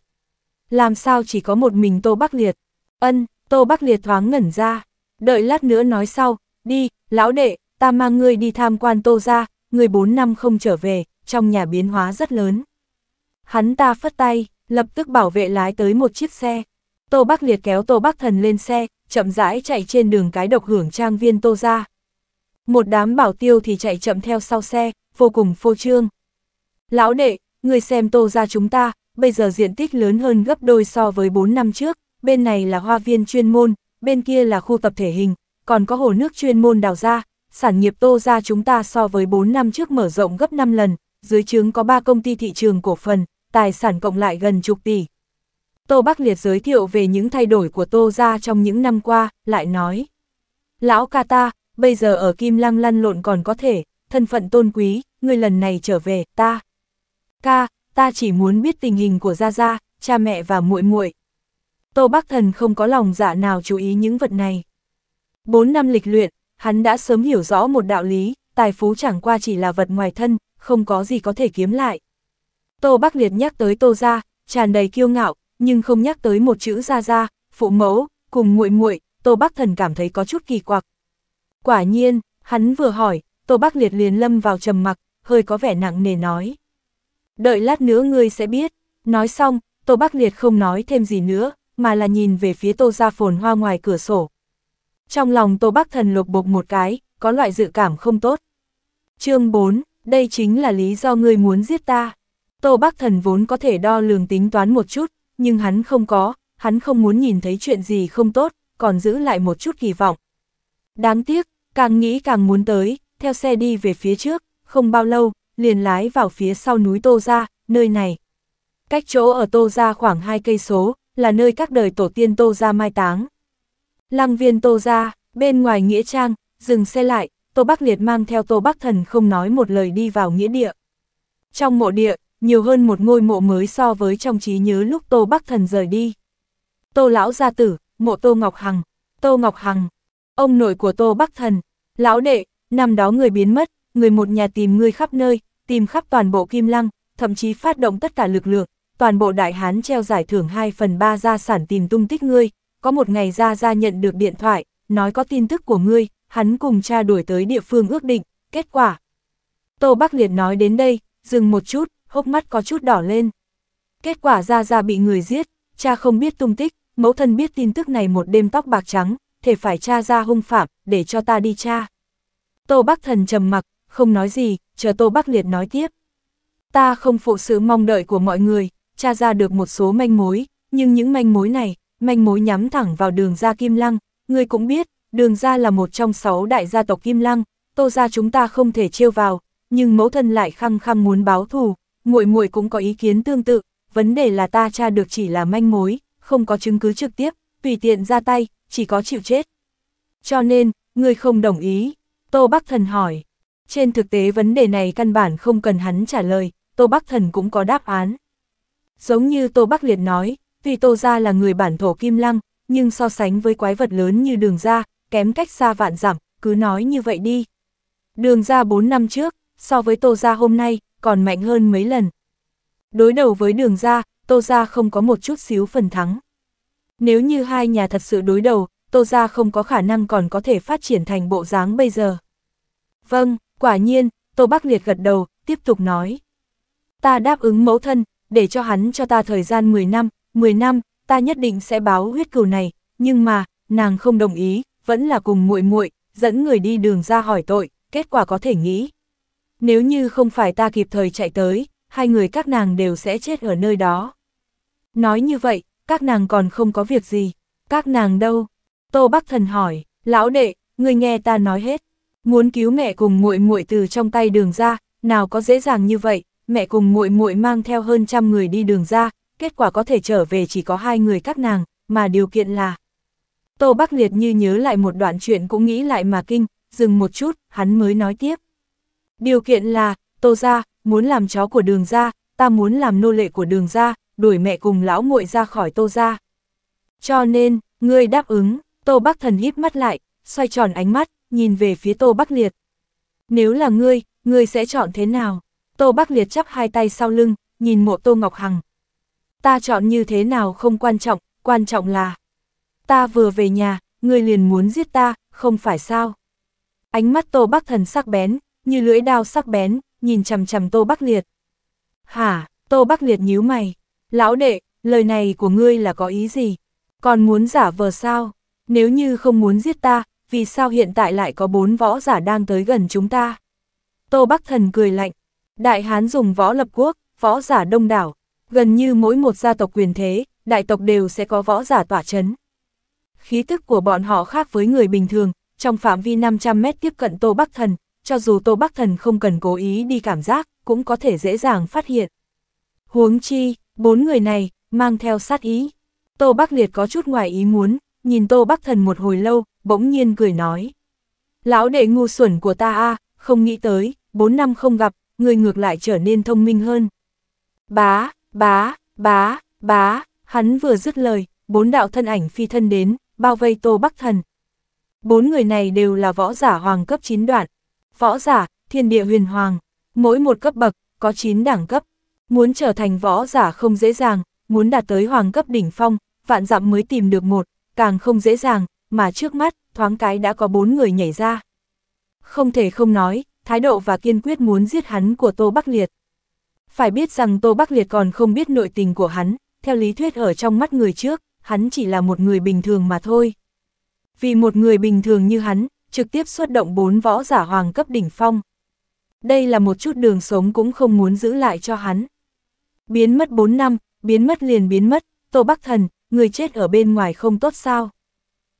Làm sao chỉ có một mình Tô Bắc Liệt? Ân, Tô Bắc Liệt thoáng ngẩn ra, đợi lát nữa nói sau, đi, lão đệ, ta mang ngươi đi tham quan Tô ra, ngươi 4 năm không trở về, trong nhà biến hóa rất lớn. Hắn ta phất tay, lập tức bảo vệ lái tới một chiếc xe. Tô Bắc Liệt kéo Tô Bắc Thần lên xe, chậm rãi chạy trên đường cái độc hưởng trang viên Tô ra một đám bảo tiêu thì chạy chậm theo sau xe, vô cùng phô trương. Lão đệ, người xem tô ra chúng ta, bây giờ diện tích lớn hơn gấp đôi so với 4 năm trước, bên này là hoa viên chuyên môn, bên kia là khu tập thể hình, còn có hồ nước chuyên môn đào ra, sản nghiệp tô ra chúng ta so với 4 năm trước mở rộng gấp 5 lần, dưới trướng có 3 công ty thị trường cổ phần, tài sản cộng lại gần chục tỷ. Tô Bắc Liệt giới thiệu về những thay đổi của Tô gia trong những năm qua, lại nói. Lão ca ta, bây giờ ở Kim Lăng lăn lộn còn có thể, thân phận tôn quý, ngươi lần này trở về, ta. Ca, ta chỉ muốn biết tình hình của Gia Gia, cha mẹ và muội muội. Tô Bắc Thần không có lòng dạ nào chú ý những vật này. Bốn năm lịch luyện, hắn đã sớm hiểu rõ một đạo lý, tài phú chẳng qua chỉ là vật ngoài thân, không có gì có thể kiếm lại. Tô Bắc Liệt nhắc tới Tô Gia, tràn đầy kiêu ngạo, nhưng không nhắc tới một chữ Gia Gia, phụ mẫu, cùng muội muội, Tô Bắc Thần cảm thấy có chút kỳ quặc, Quả nhiên, hắn vừa hỏi, Tô Bắc Liệt liền lâm vào trầm mặc, hơi có vẻ nặng nề nói. Đợi lát nữa ngươi sẽ biết, nói xong, Tô Bắc Liệt không nói thêm gì nữa, mà là nhìn về phía Tô Gia Phồn Hoa ngoài cửa sổ. Trong lòng Tô Bắc Thần lục bục một cái, có loại dự cảm không tốt. Chương 4, đây chính là lý do ngươi muốn giết ta. Tô Bắc Thần vốn có thể đo lường tính toán một chút, nhưng hắn không có, hắn không muốn nhìn thấy chuyện gì không tốt, còn giữ lại một chút kỳ vọng, Đáng tiếc, càng nghĩ càng muốn tới, theo xe đi về phía trước, không bao lâu, liền lái vào phía sau núi Tô Gia, nơi này. Cách chỗ ở Tô Gia khoảng 2 cây số, là nơi các đời tổ tiên Tô Gia mai táng. Lăng viên Tô Gia, bên ngoài Nghĩa Trang, dừng xe lại, Tô Bắc Liệt mang theo Tô Bắc Thần không nói một lời đi vào Nghĩa Địa. Trong mộ địa, nhiều hơn một ngôi mộ mới so với trong trí nhớ lúc Tô Bắc Thần rời đi. Tô Lão Gia Tử, mộ Tô Ngọc Hằng, Tô Ngọc Hằng, Ông nội của Tô Bắc Thần, lão đệ, năm đó người biến mất, người một nhà tìm ngươi khắp nơi, tìm khắp toàn bộ Kim Lăng, thậm chí phát động tất cả lực lượng, toàn bộ Đại Hán treo giải thưởng 2 phần 3 gia sản tìm tung tích ngươi, có một ngày ra ra nhận được điện thoại, nói có tin tức của ngươi, hắn cùng cha đuổi tới địa phương ước định, kết quả. Tô Bắc Liệt nói đến đây, dừng một chút, hốc mắt có chút đỏ lên. Kết quả ra ra bị người giết, cha không biết tung tích, mẫu thân biết tin tức này một đêm tóc bạc trắng, thể phải tra ra hung phạm, để cho ta đi tra. Tô Bắc Thần trầm mặc, không nói gì, chờ Tô Bắc Liệt nói tiếp. Ta không phụ sự mong đợi của mọi người, tra ra được một số manh mối, nhưng những manh mối này, manh mối nhắm thẳng vào đường ra Kim Lăng, người cũng biết, đường ra là một trong sáu đại gia tộc Kim Lăng, Tô ra chúng ta không thể trêu vào, nhưng mẫu thân lại khăng khăng muốn báo thù, muội muội cũng có ý kiến tương tự, vấn đề là ta tra được chỉ là manh mối, không có chứng cứ trực tiếp, tùy tiện ra tay, chỉ có chịu chết. Cho nên, ngươi không đồng ý. Tô Bắc Thần hỏi. Trên thực tế vấn đề này căn bản không cần hắn trả lời, Tô Bắc Thần cũng có đáp án. Giống như Tô Bắc Liệt nói, tuy Tô Gia là người bản thổ Kim Lăng, nhưng so sánh với quái vật lớn như đường gia, kém cách xa vạn dặm. cứ nói như vậy đi. Đường gia 4 năm trước, so với Tô Gia hôm nay, còn mạnh hơn mấy lần. Đối đầu với đường gia, Tô Gia không có một chút xíu phần thắng. Nếu như hai nhà thật sự đối đầu, Tô Gia không có khả năng còn có thể phát triển thành bộ dáng bây giờ. Vâng, quả nhiên, Tô Bắc Liệt gật đầu, tiếp tục nói. Ta đáp ứng mẫu thân, để cho hắn cho ta thời gian 10 năm, 10 năm, ta nhất định sẽ báo huyết cừu này, nhưng mà, nàng không đồng ý, vẫn là cùng muội muội dẫn người đi đường ra hỏi tội, kết quả có thể nghĩ. Nếu như không phải ta kịp thời chạy tới, hai người các nàng đều sẽ chết ở nơi đó. Nói như vậy, các nàng còn không có việc gì, các nàng đâu? Tô Bắc Thần hỏi, lão đệ, ngươi nghe ta nói hết, muốn cứu mẹ cùng muội muội từ trong tay đường ra, nào có dễ dàng như vậy, mẹ cùng muội muội mang theo hơn trăm người đi đường ra, kết quả có thể trở về chỉ có hai người các nàng, mà điều kiện là... Tô Bắc Liệt như nhớ lại một đoạn chuyện cũng nghĩ lại mà kinh, dừng một chút, hắn mới nói tiếp. Điều kiện là, Tô ra, muốn làm chó của đường ra, ta muốn làm nô lệ của đường ra, đuổi mẹ cùng lão muội ra khỏi tô ra. Cho nên, ngươi đáp ứng, tô bắc thần híp mắt lại, xoay tròn ánh mắt, nhìn về phía tô bắc liệt. Nếu là ngươi, ngươi sẽ chọn thế nào? Tô bắc liệt chắp hai tay sau lưng, nhìn mộ tô ngọc hằng. Ta chọn như thế nào không quan trọng, quan trọng là... Ta vừa về nhà, ngươi liền muốn giết ta, không phải sao? Ánh mắt tô bắc thần sắc bén, như lưỡi đao sắc bén, nhìn chầm chầm tô bắc liệt. Hả, tô bắc liệt nhíu mày, Lão đệ, lời này của ngươi là có ý gì? Còn muốn giả vờ sao? Nếu như không muốn giết ta, vì sao hiện tại lại có bốn võ giả đang tới gần chúng ta? Tô Bắc Thần cười lạnh. Đại Hán dùng võ lập quốc, võ giả đông đảo. Gần như mỗi một gia tộc quyền thế, đại tộc đều sẽ có võ giả tỏa chấn. Khí tức của bọn họ khác với người bình thường, trong phạm vi 500 mét tiếp cận Tô Bắc Thần, cho dù Tô Bắc Thần không cần cố ý đi cảm giác, cũng có thể dễ dàng phát hiện. Huống chi, Bốn người này, mang theo sát ý. Tô Bắc Liệt có chút ngoài ý muốn, nhìn Tô Bắc Thần một hồi lâu, bỗng nhiên cười nói. Lão đệ ngu xuẩn của ta a không nghĩ tới, bốn năm không gặp, người ngược lại trở nên thông minh hơn. Bá, bá, bá, bá, hắn vừa dứt lời, bốn đạo thân ảnh phi thân đến, bao vây Tô Bắc Thần. Bốn người này đều là võ giả hoàng cấp 9 đoạn. Võ giả, thiên địa huyền hoàng, mỗi một cấp bậc, có 9 đẳng cấp, Muốn trở thành võ giả không dễ dàng, muốn đạt tới hoàng cấp đỉnh phong, vạn dặm mới tìm được một, càng không dễ dàng, mà trước mắt, thoáng cái đã có bốn người nhảy ra. Không thể không nói, thái độ và kiên quyết muốn giết hắn của Tô Bắc Liệt. Phải biết rằng Tô Bắc Liệt còn không biết nội tình của hắn, theo lý thuyết ở trong mắt người trước, hắn chỉ là một người bình thường mà thôi. Vì một người bình thường như hắn, trực tiếp xuất động bốn võ giả hoàng cấp đỉnh phong. Đây là một chút đường sống cũng không muốn giữ lại cho hắn. Biến mất 4 năm, biến mất liền biến mất, Tô Bắc Thần, người chết ở bên ngoài không tốt sao?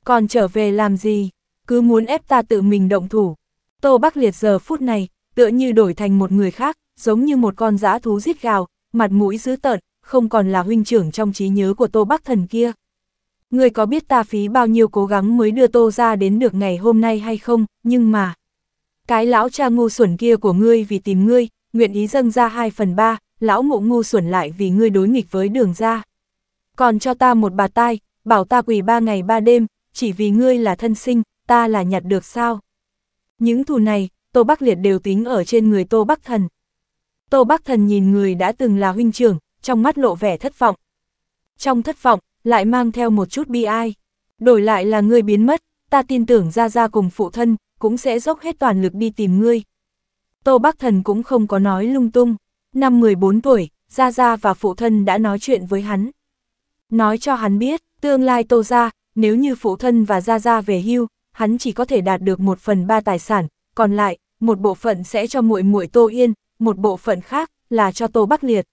Còn trở về làm gì? Cứ muốn ép ta tự mình động thủ. Tô Bắc Liệt giờ phút này, tựa như đổi thành một người khác, giống như một con dã thú giết gào, mặt mũi dữ tợn, không còn là huynh trưởng trong trí nhớ của Tô Bắc Thần kia. Người có biết ta phí bao nhiêu cố gắng mới đưa Tô ra đến được ngày hôm nay hay không, nhưng mà... Cái lão cha ngu xuẩn kia của ngươi vì tìm ngươi, nguyện ý dâng ra 2 phần 3, lão ngộ ngu xuẩn lại vì ngươi đối nghịch với đường ra. Còn cho ta một bà tai, bảo ta quỳ ba ngày ba đêm, chỉ vì ngươi là thân sinh, ta là nhặt được sao. Những thù này, Tô Bắc Liệt đều tính ở trên người Tô Bắc Thần. Tô Bắc Thần nhìn người đã từng là huynh trưởng, trong mắt lộ vẻ thất vọng. Trong thất vọng, lại mang theo một chút bi ai. Đổi lại là ngươi biến mất, ta tin tưởng ra ra cùng phụ thân, cũng sẽ dốc hết toàn lực đi tìm ngươi. Tô Bắc Thần cũng không có nói lung tung. Năm 14 tuổi, Gia Gia và phụ thân đã nói chuyện với hắn. Nói cho hắn biết, tương lai Tô Gia, nếu như phụ thân và Gia Gia về hưu, hắn chỉ có thể đạt được một phần ba tài sản, còn lại, một bộ phận sẽ cho muội muội Tô Yên, một bộ phận khác là cho Tô Bắc Liệt.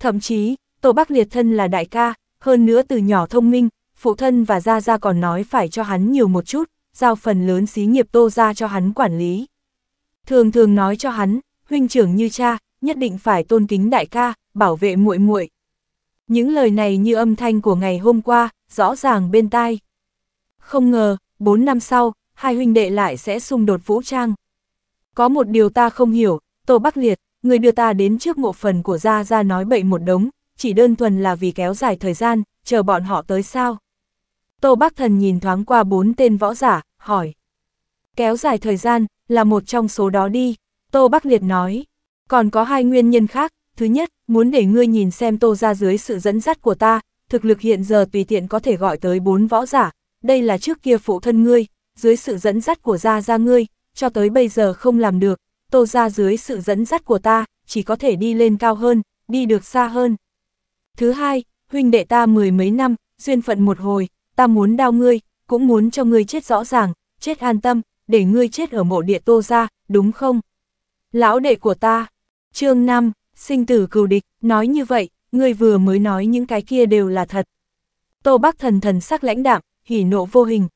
Thậm chí, Tô Bắc Liệt thân là đại ca, hơn nữa từ nhỏ thông minh, phụ thân và Gia Gia còn nói phải cho hắn nhiều một chút, giao phần lớn xí nghiệp Tô Gia cho hắn quản lý. Thường thường nói cho hắn, huynh trưởng như cha, nhất định phải tôn kính đại ca, bảo vệ muội muội. Những lời này như âm thanh của ngày hôm qua, rõ ràng bên tai. Không ngờ, 4 năm sau, hai huynh đệ lại sẽ xung đột vũ trang. Có một điều ta không hiểu, Tô Bắc Liệt, người đưa ta đến trước mộ phần của Gia Gia nói bậy một đống, chỉ đơn thuần là vì kéo dài thời gian, chờ bọn họ tới sao. Tô Bắc Thần nhìn thoáng qua bốn tên võ giả, hỏi. Kéo dài thời gian, là một trong số đó đi, Tô Bắc Liệt nói. Còn có hai nguyên nhân khác, thứ nhất, muốn để ngươi nhìn xem tô ra dưới sự dẫn dắt của ta, thực lực hiện giờ tùy tiện có thể gọi tới bốn võ giả, đây là trước kia phụ thân ngươi, dưới sự dẫn dắt của gia gia ngươi, cho tới bây giờ không làm được, tô ra dưới sự dẫn dắt của ta, chỉ có thể đi lên cao hơn, đi được xa hơn. Thứ hai, huynh đệ ta mười mấy năm, duyên phận một hồi, ta muốn đau ngươi, cũng muốn cho ngươi chết rõ ràng, chết an tâm, để ngươi chết ở mộ địa tô ra, đúng không? Lão đệ của ta, chương 5, sinh tử cừu địch, nói như vậy, người vừa mới nói những cái kia đều là thật. Tô Bắc Thần thần sắc lãnh đạm, hỉ nộ vô hình.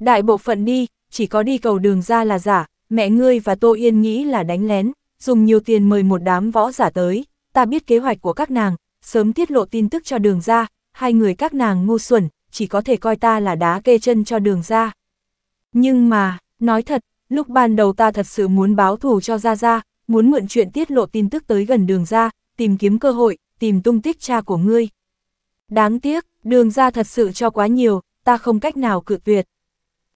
Đại bộ phận đi, chỉ có đi cầu đường ra là giả, mẹ ngươi và Tô Yên nghĩ là đánh lén, dùng nhiều tiền mời một đám võ giả tới, ta biết kế hoạch của các nàng, sớm tiết lộ tin tức cho đường ra, hai người các nàng ngu xuẩn, chỉ có thể coi ta là đá kê chân cho đường ra. Nhưng mà, nói thật, lúc ban đầu ta thật sự muốn báo thù cho Gia Gia, muốn mượn chuyện tiết lộ tin tức tới gần đường ra, tìm kiếm cơ hội, tìm tung tích cha của ngươi. Đáng tiếc, đường ra thật sự cho quá nhiều, ta không cách nào cự tuyệt.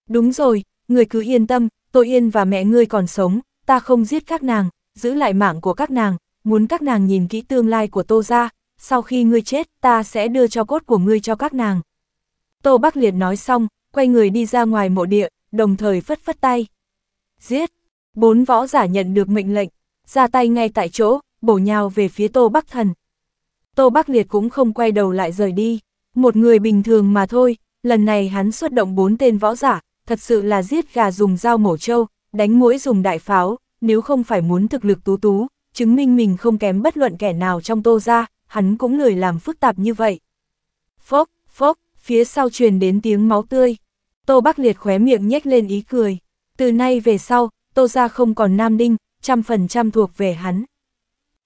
Đúng rồi, người cứ yên tâm, tôi yên và mẹ ngươi còn sống, ta không giết các nàng, giữ lại mạng của các nàng, muốn các nàng nhìn kỹ tương lai của tô ra, sau khi ngươi chết ta sẽ đưa cho cốt của ngươi cho các nàng. Tô Bắc Liệt nói xong, quay người đi ra ngoài mộ địa, đồng thời phất phất tay. Giết! Bốn võ giả nhận được mệnh lệnh, ra tay ngay tại chỗ, bổ nhào về phía Tô Bắc Thần. Tô Bắc Liệt cũng không quay đầu lại rời đi, một người bình thường mà thôi, lần này hắn xuất động bốn tên võ giả, thật sự là giết gà dùng dao mổ trâu, đánh mũi dùng đại pháo, nếu không phải muốn thực lực tú tú, chứng minh mình không kém bất luận kẻ nào trong Tô ra, hắn cũng lười làm phức tạp như vậy. Phốc, phốc, phía sau truyền đến tiếng máu tươi. Tô Bắc Liệt khóe miệng nhếch lên ý cười. Từ nay về sau, Tô ra không còn Nam Đinh, trăm phần trăm thuộc về hắn.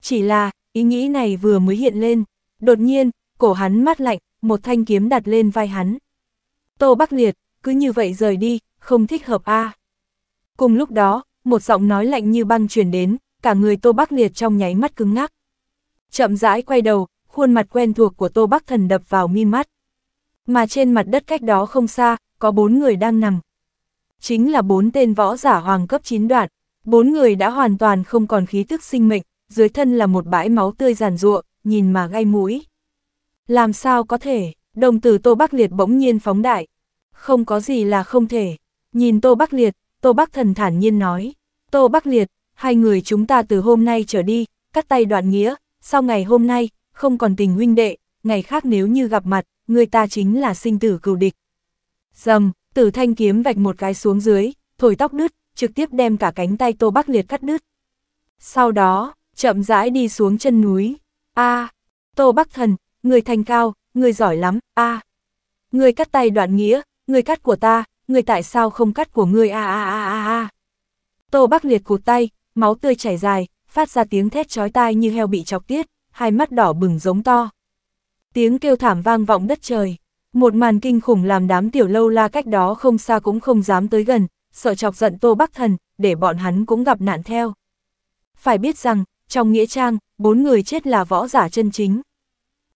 Chỉ là, ý nghĩ này vừa mới hiện lên, đột nhiên, cổ hắn mắt lạnh, một thanh kiếm đặt lên vai hắn. Tô Bắc Liệt, cứ như vậy rời đi, không thích hợp a. Cùng lúc đó, một giọng nói lạnh như băng truyền đến, cả người Tô Bắc Liệt trong nháy mắt cứng ngắc. Chậm rãi quay đầu, khuôn mặt quen thuộc của Tô Bắc Thần đập vào mi mắt. Mà trên mặt đất cách đó không xa, có bốn người đang nằm. Chính là bốn tên võ giả hoàng cấp 9 đoạn, Bốn người đã hoàn toàn không còn khí tức sinh mệnh, dưới thân là một bãi máu tươi giàn ruộng, nhìn mà gai mũi. Làm sao có thể, đồng tử Tô Bắc Liệt bỗng nhiên phóng đại. Không có gì là không thể. Nhìn Tô Bắc Liệt, Tô Bắc Thần thản nhiên nói. Tô Bắc Liệt, hai người chúng ta từ hôm nay trở đi, cắt tay đoạn nghĩa, sau ngày hôm nay, không còn tình huynh đệ, ngày khác nếu như gặp mặt, người ta chính là sinh tử cừu địch. Dầm, tử thanh kiếm vạch một cái xuống dưới, thổi tóc đứt, trực tiếp đem cả cánh tay Tô Bắc Liệt cắt đứt. Sau đó, chậm rãi đi xuống chân núi. A, Tô Bắc Thần, người thành cao, người giỏi lắm, a. người cắt tay đoạn nghĩa, người cắt của ta, người tại sao không cắt của ngươi? a a a a a. Tô Bắc Liệt cụt tay, máu tươi chảy dài, phát ra tiếng thét chói tai như heo bị chọc tiết, hai mắt đỏ bừng giống to. Tiếng kêu thảm vang vọng đất trời. Một màn kinh khủng làm đám tiểu lâu la cách đó không xa cũng không dám tới gần, sợ chọc giận Tô Bắc Thần, để bọn hắn cũng gặp nạn theo. Phải biết rằng, trong Nghĩa Trang, bốn người chết là võ giả chân chính.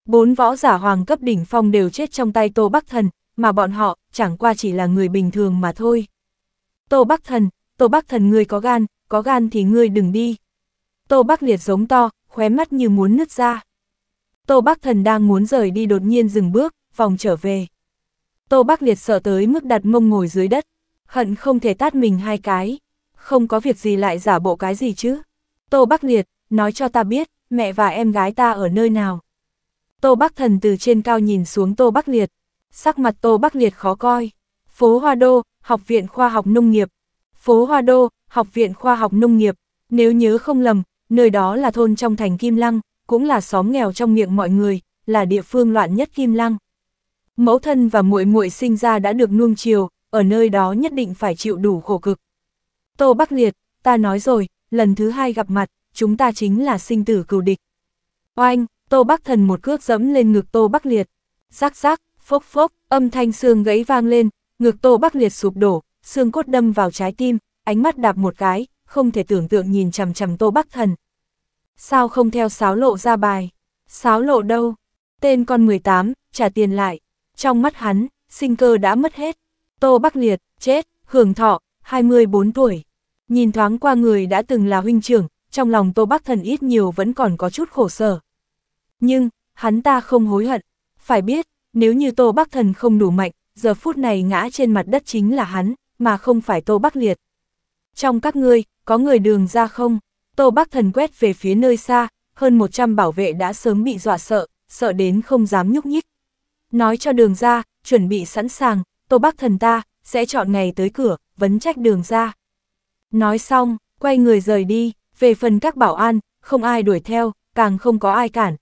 Bốn võ giả hoàng cấp đỉnh phong đều chết trong tay Tô Bắc Thần, mà bọn họ chẳng qua chỉ là người bình thường mà thôi. Tô Bắc Thần, Tô Bắc Thần người có gan, có gan thì ngươi đừng đi. Tô Bắc Liệt giống to, khóe mắt như muốn nứt ra. Tô Bắc Thần đang muốn rời đi đột nhiên dừng bước, vòng trở về. Tô Bắc Liệt sợ tới mức đặt mông ngồi dưới đất hận không thể tát mình hai cái, không có việc gì lại giả bộ cái gì chứ. Tô Bắc Liệt, nói cho ta biết, mẹ và em gái ta ở nơi nào. Tô Bắc Thần từ trên cao nhìn xuống Tô Bắc Liệt, sắc mặt Tô Bắc Liệt khó coi. Phố Hoa Đô, Học viện Khoa học Nông nghiệp. Phố Hoa Đô, Học viện Khoa học Nông nghiệp, nếu nhớ không lầm, nơi đó là thôn trong thành Kim Lăng, cũng là xóm nghèo trong miệng mọi người, là địa phương loạn nhất Kim Lăng. Mẫu thân và muội muội sinh ra đã được nuông chiều, ở nơi đó nhất định phải chịu đủ khổ cực. Tô Bắc Liệt, ta nói rồi, lần thứ hai gặp mặt, chúng ta chính là sinh tử cừu địch. Oanh, Tô Bắc Thần một cước dẫm lên ngực Tô Bắc Liệt. Rắc rắc, phốc phốc, âm thanh xương gãy vang lên, ngực Tô Bắc Liệt sụp đổ, xương cốt đâm vào trái tim, ánh mắt đạp một cái, không thể tưởng tượng nhìn chằm chằm Tô Bắc Thần. Sao không theo sáo lộ ra bài? Sáo lộ đâu? Tên con 18, trả tiền lại. Trong mắt hắn, sinh cơ đã mất hết. Tô Bắc Liệt, chết, hưởng thọ, 24 tuổi. Nhìn thoáng qua người đã từng là huynh trưởng, trong lòng Tô Bắc Thần ít nhiều vẫn còn có chút khổ sở. Nhưng, hắn ta không hối hận. Phải biết, nếu như Tô Bắc Thần không đủ mạnh, giờ phút này ngã trên mặt đất chính là hắn, mà không phải Tô Bắc Liệt. Trong các ngươi, có người đường ra không? Tô Bắc Thần quét về phía nơi xa, hơn 100 bảo vệ đã sớm bị dọa sợ, sợ đến không dám nhúc nhích. Nói cho đường ra, chuẩn bị sẵn sàng, Tô Bắc Thần ta, sẽ chọn ngày tới cửa, vấn trách đường ra. Nói xong, quay người rời đi, về phần các bảo an, không ai đuổi theo, càng không có ai cản.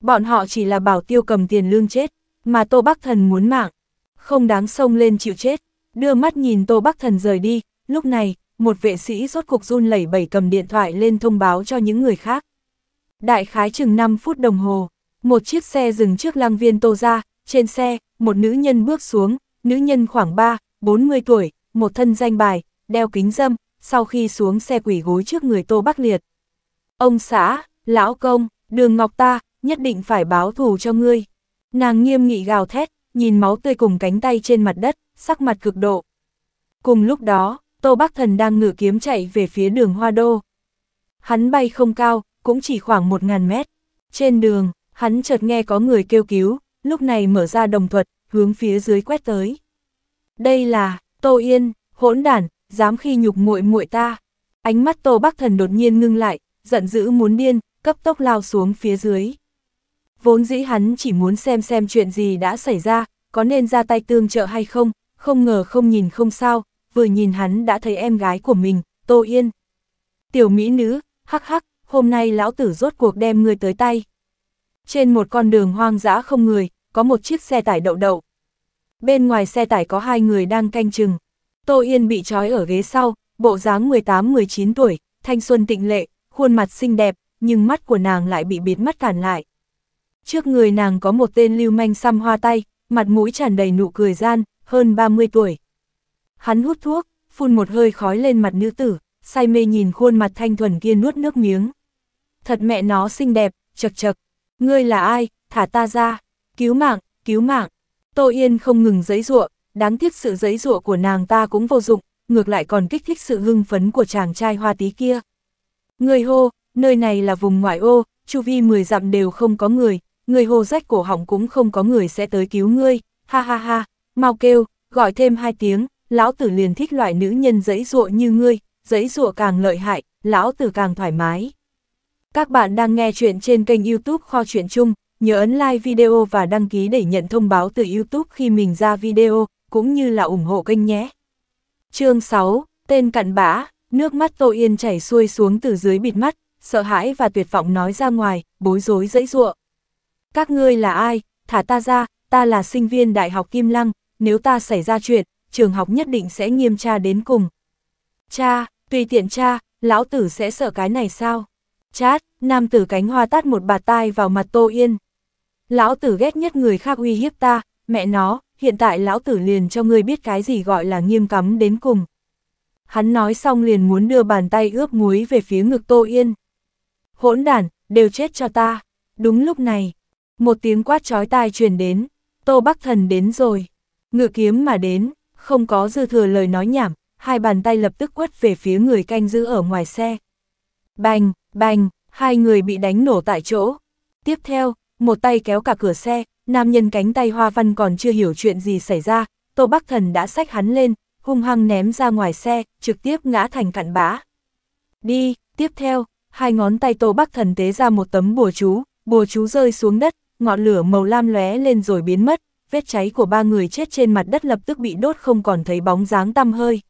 Bọn họ chỉ là bảo tiêu cầm tiền lương chết, mà Tô Bắc Thần muốn mạng, không đáng sông lên chịu chết. Đưa mắt nhìn Tô Bắc Thần rời đi, lúc này, một vệ sĩ rốt cục run lẩy bẩy cầm điện thoại lên thông báo cho những người khác. Đại khái chừng 5 phút đồng hồ, một chiếc xe dừng trước lăng viên Tô ra, trên xe, một nữ nhân bước xuống, Nữ nhân khoảng 3, 40 tuổi, một thân danh bài, đeo kính dâm, sau khi xuống xe quỷ gối trước người Tô Bắc Liệt. Ông xã, lão công, đường ngọc ta, nhất định phải báo thù cho ngươi. Nàng nghiêm nghị gào thét, nhìn máu tươi cùng cánh tay trên mặt đất, sắc mặt cực độ. Cùng lúc đó, Tô Bắc Thần đang ngử kiếm chạy về phía đường Hoa Đô. Hắn bay không cao, cũng chỉ khoảng 1.000 mét. Trên đường, hắn chợt nghe có người kêu cứu, lúc này mở ra đồng thuật, hướng phía dưới quét tới. Đây là, Tô Yên, hỗn đản, dám khi nhục muội muội ta. Ánh mắt Tô Bắc Thần đột nhiên ngưng lại, giận dữ muốn điên, cấp tốc lao xuống phía dưới. Vốn dĩ hắn chỉ muốn xem xem chuyện gì đã xảy ra, có nên ra tay tương trợ hay không, không ngờ không nhìn không sao, vừa nhìn hắn đã thấy em gái của mình, Tô Yên. Tiểu mỹ nữ, hắc hắc, hôm nay lão tử rốt cuộc đem ngươi tới tay. Trên một con đường hoang dã không người, có một chiếc xe tải đậu đậu. Bên ngoài xe tải có hai người đang canh chừng. Tô Yên bị trói ở ghế sau, bộ dáng 18-19 tuổi, thanh xuân tịnh lệ, khuôn mặt xinh đẹp, nhưng mắt của nàng lại bị bịt mắt cản lại. Trước người nàng có một tên lưu manh xăm hoa tay, mặt mũi tràn đầy nụ cười gian, hơn 30 tuổi. Hắn hút thuốc, phun một hơi khói lên mặt nữ tử, say mê nhìn khuôn mặt thanh thuần kia nuốt nước miếng. Thật mẹ nó xinh đẹp, chật chật. Ngươi là ai, thả ta ra cứu mạng, cứu mạng. Tô Yên không ngừng giấy ruộng đáng tiếc sự giấy ruộng của nàng ta cũng vô dụng, ngược lại còn kích thích sự hưng phấn của chàng trai hoa tí kia. Người hô, nơi này là vùng ngoại ô, chu vi 10 dặm đều không có người, người hô rách cổ họng cũng không có người sẽ tới cứu ngươi, ha ha ha, mau kêu, gọi thêm hai tiếng, lão tử liền thích loại nữ nhân giấy ruộng như ngươi, giấy ruộng càng lợi hại, lão tử càng thoải mái. Các bạn đang nghe chuyện trên kênh youtube Kho Chuyện trung Nhớ ấn like video và đăng ký để nhận thông báo từ YouTube khi mình ra video, cũng như là ủng hộ kênh nhé. chương 6, tên cặn bã, nước mắt Tô Yên chảy xuôi xuống từ dưới bịt mắt, sợ hãi và tuyệt vọng nói ra ngoài, bối rối dẫy ruộng. Các ngươi là ai, thả ta ra, ta là sinh viên Đại học Kim Lăng, nếu ta xảy ra chuyện, trường học nhất định sẽ nghiêm tra đến cùng. Cha, tùy tiện cha, lão tử sẽ sợ cái này sao? Chát, nam tử cánh hoa tát một bà tai vào mặt Tô Yên. Lão tử ghét nhất người khác uy hiếp ta, mẹ nó, hiện tại lão tử liền cho ngươi biết cái gì gọi là nghiêm cấm đến cùng. Hắn nói xong liền muốn đưa bàn tay ướp muối về phía ngực Tô Yên. Hỗn đàn đều chết cho ta. Đúng lúc này, một tiếng quát chói tai truyền đến, Tô Bắc Thần đến rồi. ngựa kiếm mà đến, không có dư thừa lời nói nhảm, hai bàn tay lập tức quất về phía người canh giữ ở ngoài xe. Bành, bành, hai người bị đánh nổ tại chỗ. Tiếp theo, một tay kéo cả cửa xe, nam nhân cánh tay hoa văn còn chưa hiểu chuyện gì xảy ra, Tô Bắc Thần đã xách hắn lên, hung hăng ném ra ngoài xe, trực tiếp ngã thành cặn bã. Đi, tiếp theo, hai ngón tay Tô Bắc Thần tế ra một tấm bùa chú, bùa chú rơi xuống đất, ngọn lửa màu lam lóe lên rồi biến mất, vết cháy của ba người chết trên mặt đất lập tức bị đốt không còn thấy bóng dáng tăm hơi.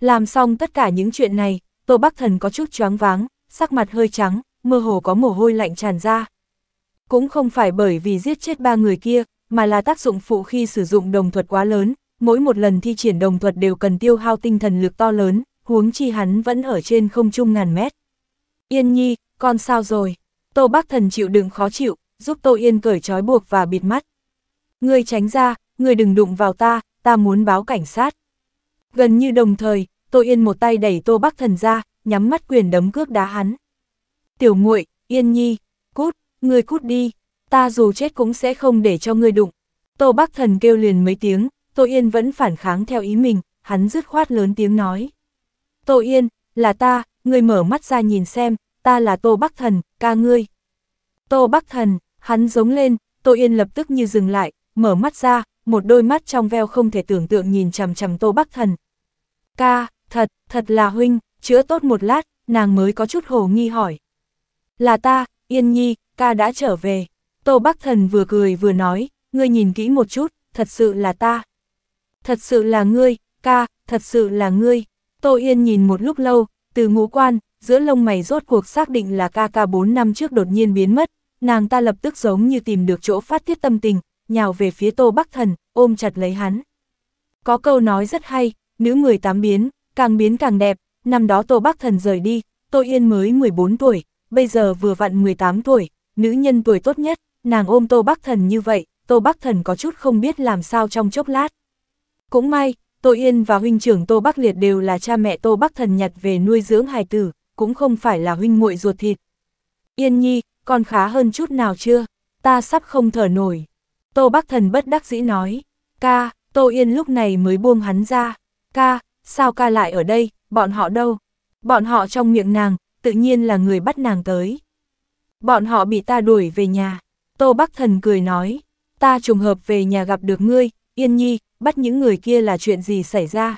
Làm xong tất cả những chuyện này, Tô Bắc Thần có chút choáng váng, sắc mặt hơi trắng, mơ hồ có mồ hôi lạnh tràn ra cũng không phải bởi vì giết chết ba người kia, mà là tác dụng phụ khi sử dụng đồng thuật quá lớn, mỗi một lần thi triển đồng thuật đều cần tiêu hao tinh thần lực to lớn, huống chi hắn vẫn ở trên không trung ngàn mét. Yên nhi, con sao rồi? Tô Bác Thần chịu đựng khó chịu, giúp Tô Yên cởi trói buộc và bịt mắt. Ngươi tránh ra, ngươi đừng đụng vào ta, ta muốn báo cảnh sát. Gần như đồng thời, Tô Yên một tay đẩy Tô bác Thần ra, nhắm mắt quyền đấm cước đá hắn. Tiểu muội Yên Nhi, Ngươi cút đi, ta dù chết cũng sẽ không để cho ngươi đụng. Tô Bắc Thần kêu liền mấy tiếng, Tô Yên vẫn phản kháng theo ý mình, hắn dứt khoát lớn tiếng nói. Tô Yên, là ta, ngươi mở mắt ra nhìn xem, ta là Tô Bắc Thần, ca ngươi. Tô Bắc Thần, hắn giống lên, Tô Yên lập tức như dừng lại, mở mắt ra, một đôi mắt trong veo không thể tưởng tượng nhìn chằm chằm Tô Bắc Thần. Ca, thật, thật là huynh, chữa tốt một lát, nàng mới có chút hồ nghi hỏi. Là ta, Yên Nhi, ca đã trở về. Tô Bắc Thần vừa cười vừa nói, ngươi nhìn kỹ một chút, thật sự là ta. Thật sự là ngươi, ca, thật sự là ngươi. Tô Yên nhìn một lúc lâu, từ ngũ quan, giữa lông mày rốt cuộc xác định là ca ca 4 năm trước đột nhiên biến mất, nàng ta lập tức giống như tìm được chỗ phát tiết tâm tình, nhào về phía Tô Bắc Thần, ôm chặt lấy hắn. Có câu nói rất hay, nữ người tám biến, càng biến càng đẹp, năm đó Tô Bắc Thần rời đi, Tô Yên mới 14 tuổi, bây giờ vừa vặn 18 tuổi, Nữ nhân tuổi tốt nhất, nàng ôm Tô Bắc Thần như vậy, Tô Bắc Thần có chút không biết làm sao trong chốc lát. Cũng may, Tô Yên và huynh trưởng Tô Bắc Liệt đều là cha mẹ Tô Bắc Thần nhặt về nuôi dưỡng hài tử, cũng không phải là huynh muội ruột thịt. Yên nhi, con khá hơn chút nào chưa? Ta sắp không thở nổi. Tô Bắc Thần bất đắc dĩ nói. Ca, Tô Yên lúc này mới buông hắn ra. Ca, sao ca lại ở đây, bọn họ đâu? Bọn họ trong miệng nàng, tự nhiên là người bắt nàng tới. Bọn họ bị ta đuổi về nhà. Tô Bắc Thần cười nói, ta trùng hợp về nhà gặp được ngươi, Yên Nhi, bắt những người kia là chuyện gì xảy ra?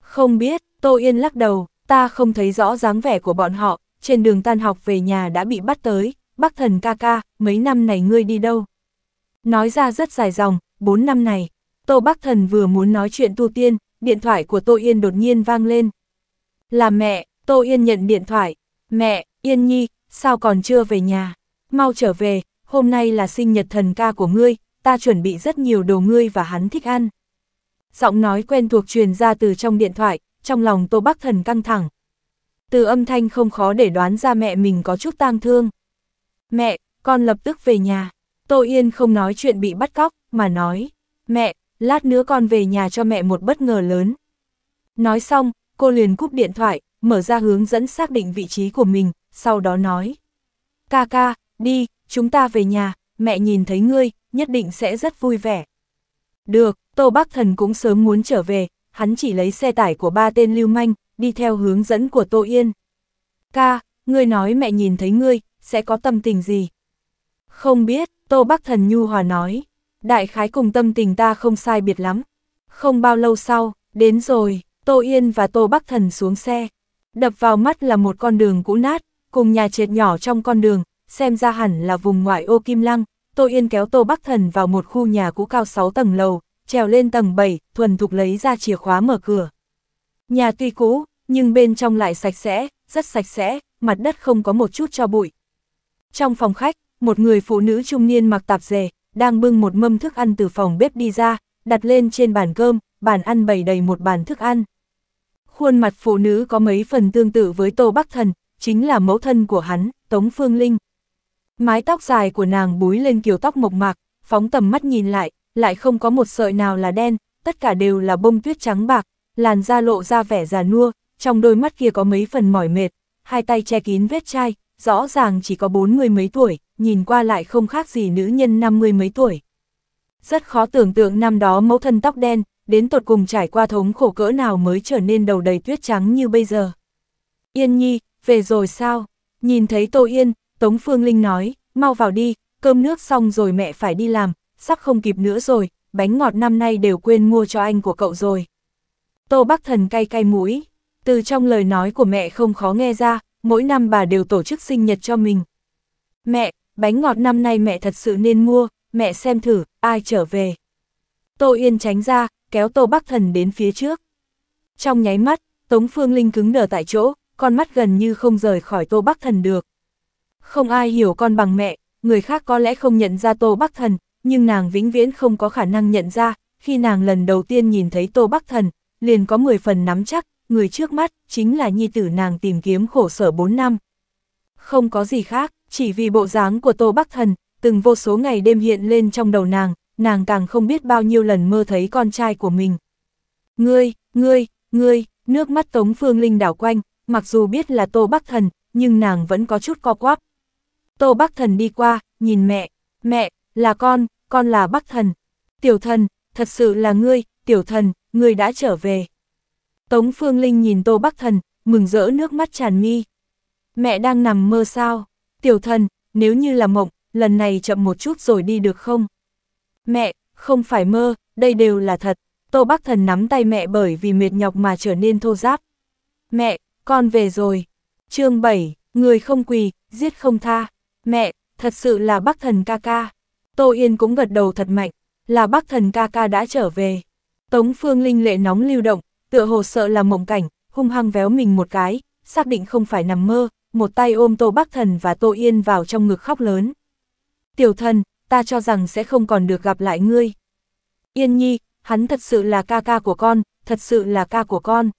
Không biết, Tô Yên lắc đầu, ta không thấy rõ dáng vẻ của bọn họ, trên đường tan học về nhà đã bị bắt tới, Bắc Thần ca ca, mấy năm này ngươi đi đâu? Nói ra rất dài dòng, 4 năm này, Tô Bắc Thần vừa muốn nói chuyện tu tiên, điện thoại của Tô Yên đột nhiên vang lên. Là mẹ, Tô Yên nhận điện thoại, mẹ, Yên Nhi, sao còn chưa về nhà? Mau trở về, hôm nay là sinh nhật thần ca của ngươi, ta chuẩn bị rất nhiều đồ ngươi và hắn thích ăn. Giọng nói quen thuộc truyền ra từ trong điện thoại, trong lòng Tô Bắc Thần căng thẳng. Từ âm thanh không khó để đoán ra mẹ mình có chút tang thương. Mẹ, con lập tức về nhà. Tô Yên không nói chuyện bị bắt cóc, mà nói. Mẹ, lát nữa con về nhà cho mẹ một bất ngờ lớn. Nói xong, cô liền cúp điện thoại, mở ra hướng dẫn xác định vị trí của mình, sau đó nói. Ca ca, đi, chúng ta về nhà, mẹ nhìn thấy ngươi, nhất định sẽ rất vui vẻ. Được, Tô Bắc Thần cũng sớm muốn trở về, hắn chỉ lấy xe tải của ba tên lưu manh, đi theo hướng dẫn của Tô Yên. Ca, ngươi nói mẹ nhìn thấy ngươi, sẽ có tâm tình gì? Không biết, Tô Bắc Thần Nhu Hòa nói, đại khái cùng tâm tình ta không sai biệt lắm. Không bao lâu sau, đến rồi, Tô Yên và Tô Bắc Thần xuống xe. Đập vào mắt là một con đường cũ nát, cùng nhà triệt nhỏ trong con đường, xem ra hẳn là vùng ngoại ô Kim Lăng, Tô Yên kéo Tô Bắc Thần vào một khu nhà cũ cao 6 tầng lầu, trèo lên tầng 7, thuần thục lấy ra chìa khóa mở cửa. Nhà tuy cũ, nhưng bên trong lại sạch sẽ, rất sạch sẽ, mặt đất không có một chút cho bụi. Trong phòng khách, một người phụ nữ trung niên mặc tạp dề, đang bưng một mâm thức ăn từ phòng bếp đi ra, đặt lên trên bàn cơm, bàn ăn bày đầy một bàn thức ăn. Khuôn mặt phụ nữ có mấy phần tương tự với Tô Bắc Thần, chính là mẫu thân của hắn, Tống Phương Linh. Mái tóc dài của nàng búi lên kiểu tóc mộc mạc, phóng tầm mắt nhìn lại, lại không có một sợi nào là đen, tất cả đều là bông tuyết trắng bạc, làn da lộ ra vẻ già nua, trong đôi mắt kia có mấy phần mỏi mệt, hai tay che kín vết chai, rõ ràng chỉ có bốn người mấy tuổi, nhìn qua lại không khác gì nữ nhân năm mươi mấy tuổi. Rất khó tưởng tượng năm đó mẫu thân tóc đen, đến tột cùng trải qua thống khổ cỡ nào mới trở nên đầu đầy tuyết trắng như bây giờ. Yên Nhi, về rồi sao? Nhìn thấy Tô Yên, Tống Phương Linh nói, mau vào đi, cơm nước xong rồi mẹ phải đi làm, sắp không kịp nữa rồi, bánh ngọt năm nay đều quên mua cho anh của cậu rồi. Tô Bắc Thần cay cay mũi, từ trong lời nói của mẹ không khó nghe ra, mỗi năm bà đều tổ chức sinh nhật cho mình. Mẹ, bánh ngọt năm nay mẹ thật sự nên mua, mẹ xem thử, ai trở về. Tô Yên tránh ra, kéo Tô Bắc Thần đến phía trước. Trong nháy mắt, Tống Phương Linh cứng đờ tại chỗ, con mắt gần như không rời khỏi Tô Bắc Thần được. Không ai hiểu con bằng mẹ, người khác có lẽ không nhận ra Tô Bắc Thần, nhưng nàng vĩnh viễn không có khả năng nhận ra, khi nàng lần đầu tiên nhìn thấy Tô Bắc Thần, liền có 10 phần nắm chắc, người trước mắt chính là nhi tử nàng tìm kiếm khổ sở 4 năm. Không có gì khác, chỉ vì bộ dáng của Tô Bắc Thần, từng vô số ngày đêm hiện lên trong đầu nàng, nàng càng không biết bao nhiêu lần mơ thấy con trai của mình. Ngươi, ngươi, ngươi, nước mắt Tống Phương Linh đảo quanh, mặc dù biết là Tô Bắc Thần, nhưng nàng vẫn có chút co quắp. Tô Bắc Thần đi qua, nhìn mẹ, mẹ, là con, con là Bắc Thần. Tiểu thần, thật sự là ngươi, tiểu thần, ngươi đã trở về. Tống Phương Linh nhìn Tô Bắc Thần, mừng rỡ nước mắt tràn mi. Mẹ đang nằm mơ sao? Tiểu thần, nếu như là mộng, lần này chậm một chút rồi đi được không? Mẹ, không phải mơ, đây đều là thật. Tô Bắc Thần nắm tay mẹ bởi vì mệt nhọc mà trở nên thô giáp. Mẹ, con về rồi. chương 7, người không quỳ, giết không tha. Mẹ, thật sự là bác thần ca ca. Tô Yên cũng gật đầu thật mạnh, là bác thần ca ca đã trở về. Tống Phương Linh lệ nóng lưu động, tựa hồ sợ là mộng cảnh, hung hăng véo mình một cái, xác định không phải nằm mơ, một tay ôm Tô Bác Thần và Tô Yên vào trong ngực khóc lớn. Tiểu thần, ta cho rằng sẽ không còn được gặp lại ngươi. Yên nhi, hắn thật sự là ca ca của con, thật sự là ca của con.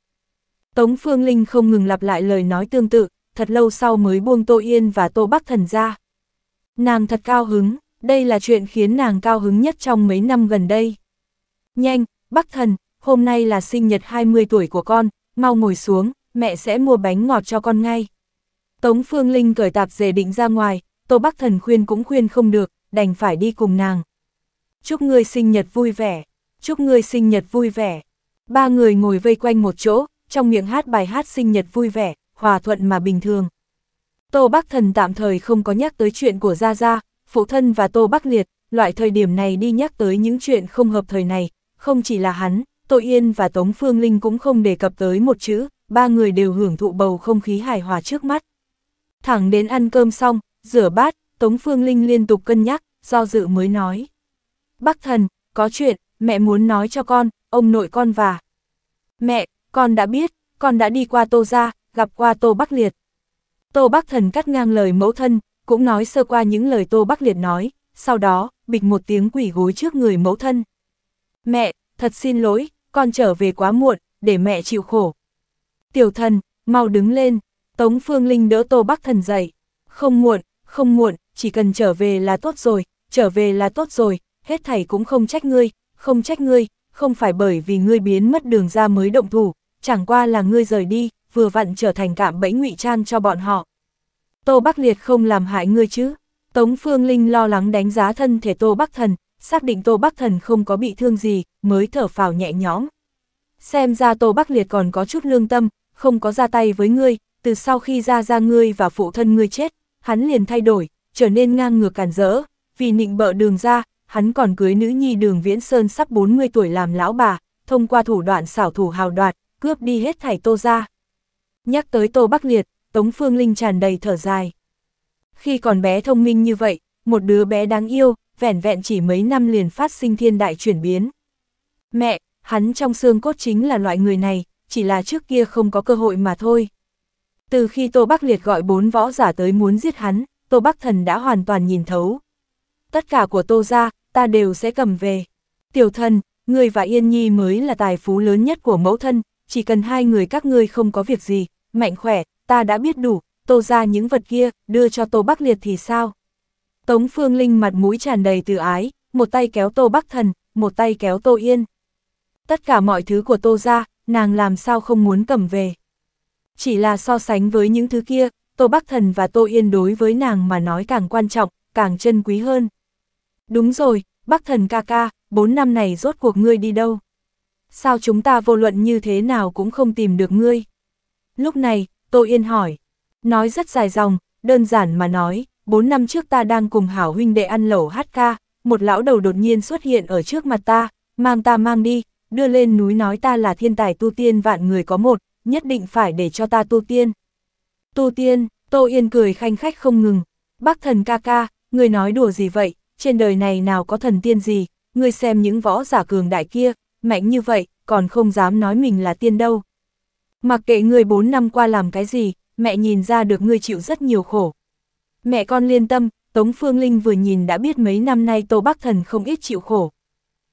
Tống Phương Linh không ngừng lặp lại lời nói tương tự, thật lâu sau mới buông Tô Yên và Tô Bắc Thần ra. Nàng thật cao hứng, đây là chuyện khiến nàng cao hứng nhất trong mấy năm gần đây. Nhanh, Bắc Thần, hôm nay là sinh nhật 20 tuổi của con, mau ngồi xuống, mẹ sẽ mua bánh ngọt cho con ngay. Tống Phương Linh cởi tạp dề định ra ngoài, Tô Bắc Thần khuyên cũng khuyên không được, đành phải đi cùng nàng. Chúc người sinh nhật vui vẻ, chúc người sinh nhật vui vẻ. Ba người ngồi vây quanh một chỗ, trong miệng hát bài hát sinh nhật vui vẻ, hòa thuận mà bình thường. Tô Bắc Thần tạm thời không có nhắc tới chuyện của Gia Gia, phụ thân và Tô Bắc Liệt, loại thời điểm này đi nhắc tới những chuyện không hợp thời này, không chỉ là hắn, Tô Yên và Tống Phương Linh cũng không đề cập tới một chữ, ba người đều hưởng thụ bầu không khí hài hòa trước mắt. Thẳng đến ăn cơm xong, rửa bát, Tống Phương Linh liên tục cân nhắc, do dự mới nói. Bắc Thần, có chuyện, mẹ muốn nói cho con, ông nội con và... Mẹ, con đã biết, con đã đi qua Tô Gia, gặp qua Tô Bắc Liệt. Tô Bắc Thần cắt ngang lời mẫu thân, cũng nói sơ qua những lời Tô Bắc Liệt nói, sau đó, bịch một tiếng quỷ gối trước người mẫu thân. Mẹ, thật xin lỗi, con trở về quá muộn, để mẹ chịu khổ. Tiểu thần, mau đứng lên, Tống Phương Linh đỡ Tô Bắc Thần dậy. Không muộn, không muộn, chỉ cần trở về là tốt rồi, trở về là tốt rồi, hết thảy cũng không trách ngươi, không trách ngươi, không phải bởi vì ngươi biến mất đường ra mới động thủ, chẳng qua là ngươi rời đi, vừa vặn trở thành cạm bẫy ngụy trang cho bọn họ. Tô Bắc Liệt không làm hại ngươi chứ? Tống Phương Linh lo lắng đánh giá thân thể Tô Bắc Thần, xác định Tô Bắc Thần không có bị thương gì, mới thở phào nhẹ nhõm. Xem ra Tô Bắc Liệt còn có chút lương tâm, không có ra tay với ngươi, từ sau khi ra ra ngươi và phụ thân ngươi chết, hắn liền thay đổi, trở nên ngang ngược cản rỡ, vì nịnh bợ đường ra, hắn còn cưới nữ nhi đường Viễn Sơn sắp 40 tuổi làm lão bà, thông qua thủ đoạn xảo thủ hào đoạt, cướp đi hết thảy Tô ra. Nhắc tới Tô Bắc Liệt, Tống Phương Linh tràn đầy thở dài. Khi còn bé thông minh như vậy, một đứa bé đáng yêu, vẻn vẹn chỉ mấy năm liền phát sinh thiên đại chuyển biến. Mẹ, hắn trong xương cốt chính là loại người này, chỉ là trước kia không có cơ hội mà thôi. Từ khi Tô Bắc Liệt gọi bốn võ giả tới muốn giết hắn, Tô Bắc Thần đã hoàn toàn nhìn thấu. Tất cả của Tô ra, ta đều sẽ cầm về. Tiểu thần, người và Yên Nhi mới là tài phú lớn nhất của mẫu thân, chỉ cần hai người các ngươi không có việc gì, mạnh khỏe, ta đã biết đủ, tô ra những vật kia, đưa cho tô bắc liệt thì sao? Tống Phương Linh mặt mũi tràn đầy từ ái, một tay kéo tô bắc thần, một tay kéo tô yên. Tất cả mọi thứ của tô ra, nàng làm sao không muốn cầm về. Chỉ là so sánh với những thứ kia, tô bắc thần và tô yên đối với nàng mà nói càng quan trọng, càng trân quý hơn. Đúng rồi, bắc thần ca ca, bốn năm này rốt cuộc ngươi đi đâu? sao chúng ta vô luận như thế nào cũng không tìm được ngươi? Lúc này, Tô Yên hỏi, nói rất dài dòng, đơn giản mà nói, 4 năm trước ta đang cùng hảo huynh đệ ăn lẩu hát ca, một lão đầu đột nhiên xuất hiện ở trước mặt ta, mang ta mang đi, đưa lên núi nói ta là thiên tài tu tiên vạn người có một, nhất định phải để cho ta tu tiên. Tu tiên, Tô Yên cười khanh khách không ngừng, bác thần ca ca, người nói đùa gì vậy, trên đời này nào có thần tiên gì, người xem những võ giả cường đại kia, mạnh như vậy, còn không dám nói mình là tiên đâu. Mặc kệ ngươi 4 năm qua làm cái gì, mẹ nhìn ra được ngươi chịu rất nhiều khổ. Mẹ con liên tâm, Tống Phương Linh vừa nhìn đã biết mấy năm nay Tô Bắc Thần không ít chịu khổ.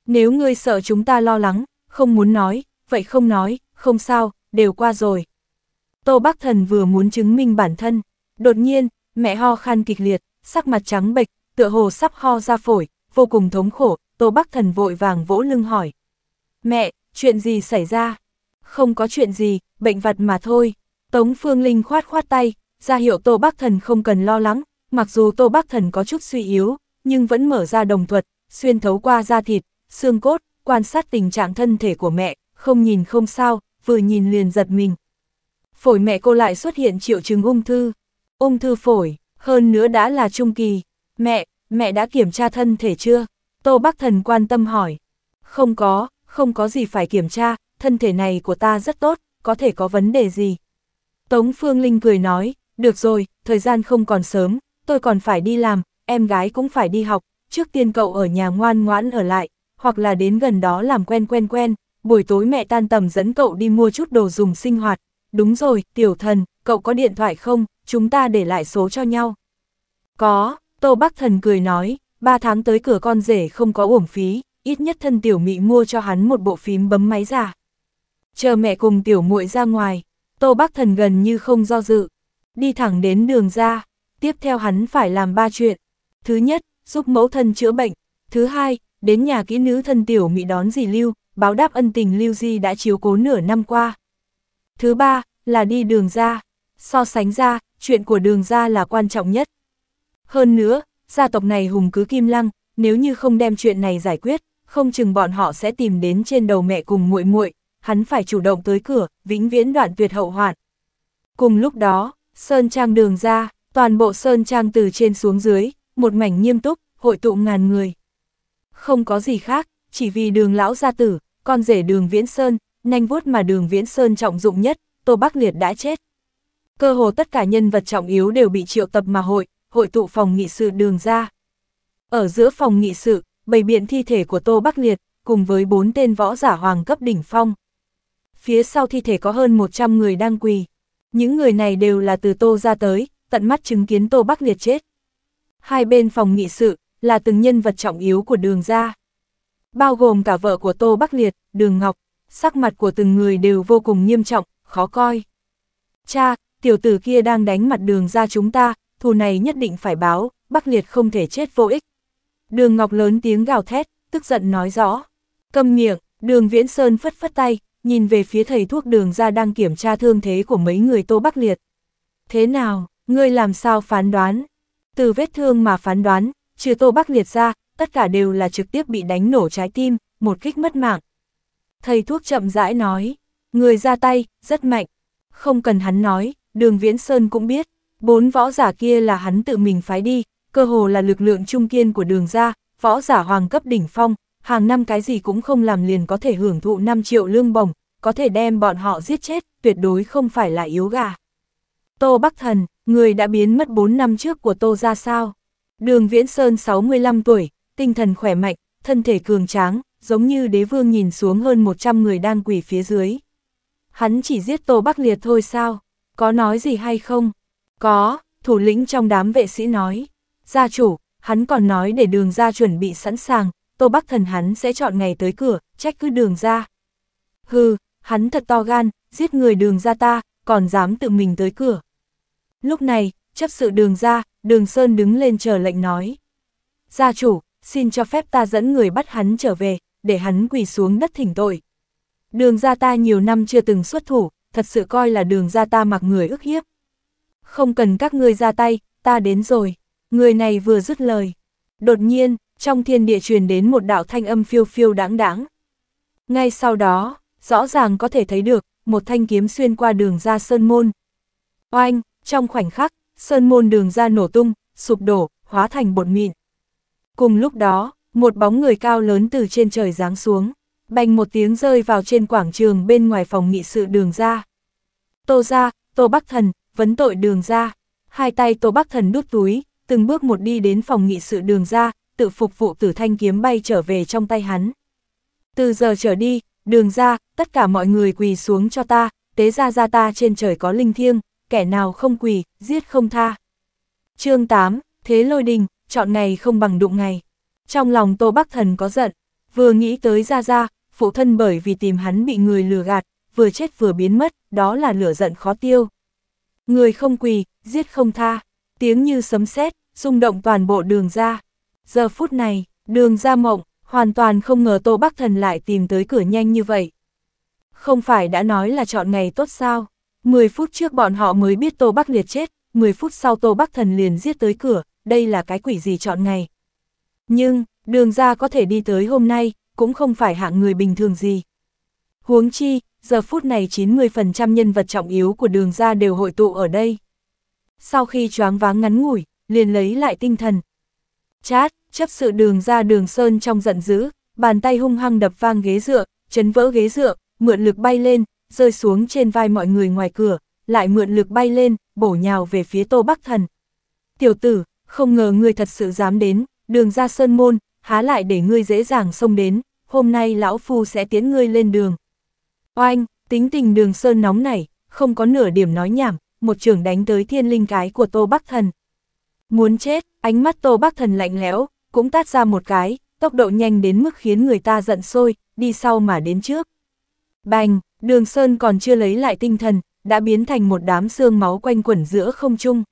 Nếu ngươi sợ chúng ta lo lắng, không muốn nói, vậy không nói, không sao, đều qua rồi. Tô Bắc Thần vừa muốn chứng minh bản thân, đột nhiên, mẹ ho khan kịch liệt, sắc mặt trắng bệch, tựa hồ sắp ho ra phổi, vô cùng thống khổ, Tô Bắc Thần vội vàng vỗ lưng hỏi, Mẹ, chuyện gì xảy ra? Không có chuyện gì, bệnh vật mà thôi. Tống Phương Linh khoát khoát tay, ra hiệu Tô Bắc Thần không cần lo lắng, mặc dù Tô Bắc Thần có chút suy yếu, nhưng vẫn mở ra đồng thuật, xuyên thấu qua da thịt, xương cốt, quan sát tình trạng thân thể của mẹ, không nhìn không sao, vừa nhìn liền giật mình. Phổi mẹ cô lại xuất hiện triệu chứng ung thư, ung thư phổi, hơn nữa đã là trung kỳ. Mẹ, mẹ đã kiểm tra thân thể chưa? Tô Bắc Thần quan tâm hỏi. Không có, không có gì phải kiểm tra, thân thể này của ta rất tốt, có thể có vấn đề gì. Tống Phương Linh cười nói, được rồi, thời gian không còn sớm, tôi còn phải đi làm, em gái cũng phải đi học, trước tiên cậu ở nhà ngoan ngoãn ở lại, hoặc là đến gần đó làm quen quen quen, buổi tối mẹ tan tầm dẫn cậu đi mua chút đồ dùng sinh hoạt. Đúng rồi, tiểu thần, cậu có điện thoại không, chúng ta để lại số cho nhau. Có, Tô Bắc Thần cười nói, ba tháng tới cửa con rể không có uổng phí, ít nhất thân tiểu mị mua cho hắn một bộ phím bấm máy giả. Chờ mẹ cùng tiểu muội ra ngoài, Tô Bắc Thần gần như không do dự, đi thẳng đến đường ra, tiếp theo hắn phải làm ba chuyện. Thứ nhất, giúp mẫu thân chữa bệnh. Thứ hai, đến nhà kỹ nữ thân tiểu mị đón dì Lưu, báo đáp ân tình Lưu Di đã chiếu cố nửa năm qua. Thứ ba, là đi đường ra. So sánh ra, chuyện của đường ra là quan trọng nhất. Hơn nữa, gia tộc này hùng cứ kim lăng, nếu như không đem chuyện này giải quyết, không chừng bọn họ sẽ tìm đến trên đầu mẹ cùng muội muội, hắn phải chủ động tới cửa, vĩnh viễn đoạn tuyệt hậu hoạn. Cùng lúc đó, sơn trang đường ra, toàn bộ sơn trang từ trên xuống dưới, một mảnh nghiêm túc, hội tụ ngàn người. Không có gì khác, chỉ vì đường lão gia tử, con rể đường Viễn Sơn, nhanh vuốt mà đường Viễn Sơn trọng dụng nhất, Tô Bắc Liệt đã chết. Cơ hồ tất cả nhân vật trọng yếu đều bị triệu tập mà hội, hội tụ phòng nghị sự đường ra. Ở giữa phòng nghị sự, bày biện thi thể của Tô Bắc Liệt, cùng với bốn tên võ giả hoàng cấp đỉnh phong. Phía sau thi thể có hơn 100 người đang quỳ. Những người này đều là từ Tô ra tới, tận mắt chứng kiến Tô Bắc Liệt chết. Hai bên phòng nghị sự, là từng nhân vật trọng yếu của đường ra. Bao gồm cả vợ của Tô Bắc Liệt, đường Ngọc, sắc mặt của từng người đều vô cùng nghiêm trọng, khó coi. Cha, tiểu tử kia đang đánh mặt đường ra chúng ta, thù này nhất định phải báo, Bắc Liệt không thể chết vô ích. Đường Ngọc lớn tiếng gào thét, tức giận nói rõ. Câm miệng, đường Viễn Sơn phất phất tay, nhìn về phía thầy thuốc đường ra đang kiểm tra thương thế của mấy người Tô Bắc Liệt. Thế nào, ngươi làm sao phán đoán? Từ vết thương mà phán đoán, trừ Tô Bắc Liệt ra, tất cả đều là trực tiếp bị đánh nổ trái tim, một kích mất mạng. Thầy thuốc chậm rãi nói, người ra tay, rất mạnh. Không cần hắn nói, đường Viễn Sơn cũng biết, bốn võ giả kia là hắn tự mình phái đi, cơ hồ là lực lượng trung kiên của đường ra, võ giả hoàng cấp đỉnh phong, hàng năm cái gì cũng không làm liền có thể hưởng thụ 5 triệu lương bổng, có thể đem bọn họ giết chết, tuyệt đối không phải là yếu gà. Tô Bắc Thần, người đã biến mất 4 năm trước của Tô ra sao? Đường Viễn Sơn 65 tuổi, tinh thần khỏe mạnh, thân thể cường tráng, giống như đế vương nhìn xuống hơn 100 người đang quỳ phía dưới. Hắn chỉ giết Tô Bắc Liệt thôi sao? Có nói gì hay không? Có, thủ lĩnh trong đám vệ sĩ nói gia chủ, hắn còn nói để đường ra chuẩn bị sẵn sàng, Tô Bắc Thần hắn sẽ chọn ngày tới cửa, trách cứ đường ra. Hừ, hắn thật to gan, giết người đường ra ta, còn dám tự mình tới cửa. Lúc này, chấp sự đường ra, đường Sơn đứng lên chờ lệnh nói. Gia chủ, xin cho phép ta dẫn người bắt hắn trở về, để hắn quỳ xuống đất thỉnh tội. Đường ra ta nhiều năm chưa từng xuất thủ, thật sự coi là đường ra ta mặc người ức hiếp. Không cần các ngươi ra tay, ta đến rồi. Người này vừa dứt lời. Đột nhiên, trong thiên địa truyền đến một đạo thanh âm phiêu phiêu đáng đáng. Ngay sau đó, rõ ràng có thể thấy được, một thanh kiếm xuyên qua đường ra sơn môn. Oanh, trong khoảnh khắc, sơn môn đường ra nổ tung, sụp đổ, hóa thành bột mịn. Cùng lúc đó, một bóng người cao lớn từ trên trời giáng xuống, bành một tiếng rơi vào trên quảng trường bên ngoài phòng nghị sự đường ra. Tô ra, Tô Bắc Thần, vấn tội đường ra, hai tay Tô Bắc Thần đút túi, từng bước một đi đến phòng nghị sự đường ra, tự phục vụ tử thanh kiếm bay trở về trong tay hắn. Từ giờ trở đi, đường ra, tất cả mọi người quỳ xuống cho ta, tế ra ra ta trên trời có linh thiêng, kẻ nào không quỳ, giết không tha. chương 8, Thế Lôi Đình, chọn ngày không bằng đụng ngày. Trong lòng Tô Bắc Thần có giận, vừa nghĩ tới ra ra, phụ thân bởi vì tìm hắn bị người lừa gạt, vừa chết vừa biến mất, đó là lửa giận khó tiêu. Người không quỳ, giết không tha, tiếng như sấm sét rung động toàn bộ đường ra. Giờ phút này, đường ra mộng, hoàn toàn không ngờ Tô Bắc Thần lại tìm tới cửa nhanh như vậy. Không phải đã nói là chọn ngày tốt sao? 10 phút trước bọn họ mới biết Tô Bắc Liệt chết, 10 phút sau Tô Bắc Thần liền giết tới cửa, đây là cái quỷ gì chọn ngày. Nhưng, đường ra có thể đi tới hôm nay, cũng không phải hạng người bình thường gì. Huống chi, giờ phút này 90% nhân vật trọng yếu của đường ra đều hội tụ ở đây. Sau khi choáng váng ngắn ngủi, liền lấy lại tinh thần. Chát, chấp sự đường ra đường sơn trong giận dữ, bàn tay hung hăng đập vang ghế dựa, chấn vỡ ghế dựa, mượn lực bay lên, rơi xuống trên vai mọi người ngoài cửa, lại mượn lực bay lên, bổ nhào về phía Tô Bắc Thần. Tiểu tử, không ngờ ngươi thật sự dám đến, đường ra sơn môn, há lại để ngươi dễ dàng xông đến, hôm nay lão phu sẽ tiến ngươi lên đường. Oanh, tính tình đường sơn nóng này, không có nửa điểm nói nhảm, một trường đánh tới thiên linh cái của Tô Bắc Thần. Muốn chết, ánh mắt Tô Bắc Thần lạnh lẽo, cũng tát ra một cái, tốc độ nhanh đến mức khiến người ta giận sôi, đi sau mà đến trước. Bành, đường sơn còn chưa lấy lại tinh thần, đã biến thành một đám xương máu quanh quẩn giữa không trung.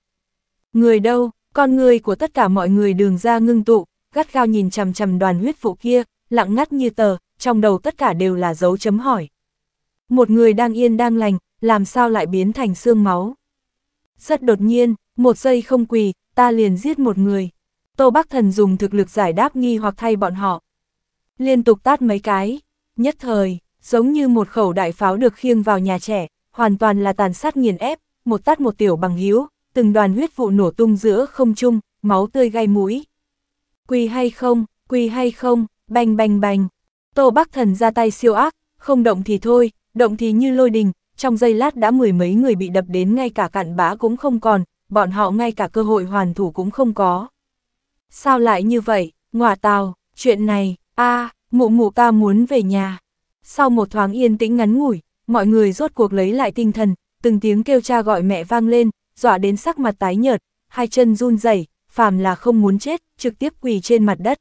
Người đâu, con người của tất cả mọi người đường ra ngưng tụ, gắt gao nhìn chằm chằm đoàn huyết vụ kia, lặng ngắt như tờ, trong đầu tất cả đều là dấu chấm hỏi. Một người đang yên đang lành, làm sao lại biến thành xương máu? Rất đột nhiên, một giây không quỳ, ta liền giết một người. Tô Bắc Thần dùng thực lực giải đáp nghi hoặc thay bọn họ. Liên tục tát mấy cái, nhất thời, giống như một khẩu đại pháo được khiêng vào nhà trẻ, hoàn toàn là tàn sát nghiền ép, một tát một tiểu bằng hiếu, từng đoàn huyết vụ nổ tung giữa không trung, máu tươi gai mũi. Quỳ hay không, quỳ hay không, bành bành bành. Tô Bắc Thần ra tay siêu ác, không động thì thôi, động thì như lôi đình, trong giây lát đã mười mấy người bị đập đến ngay cả cạn bã cũng không còn, bọn họ ngay cả cơ hội hoàn thủ cũng không có. Sao lại như vậy, ngọa tào, chuyện này, a mụ mụ ta muốn về nhà. Sau một thoáng yên tĩnh ngắn ngủi, mọi người rốt cuộc lấy lại tinh thần, từng tiếng kêu cha gọi mẹ vang lên, dọa đến sắc mặt tái nhợt, hai chân run rẩy, phàm là không muốn chết, trực tiếp quỳ trên mặt đất.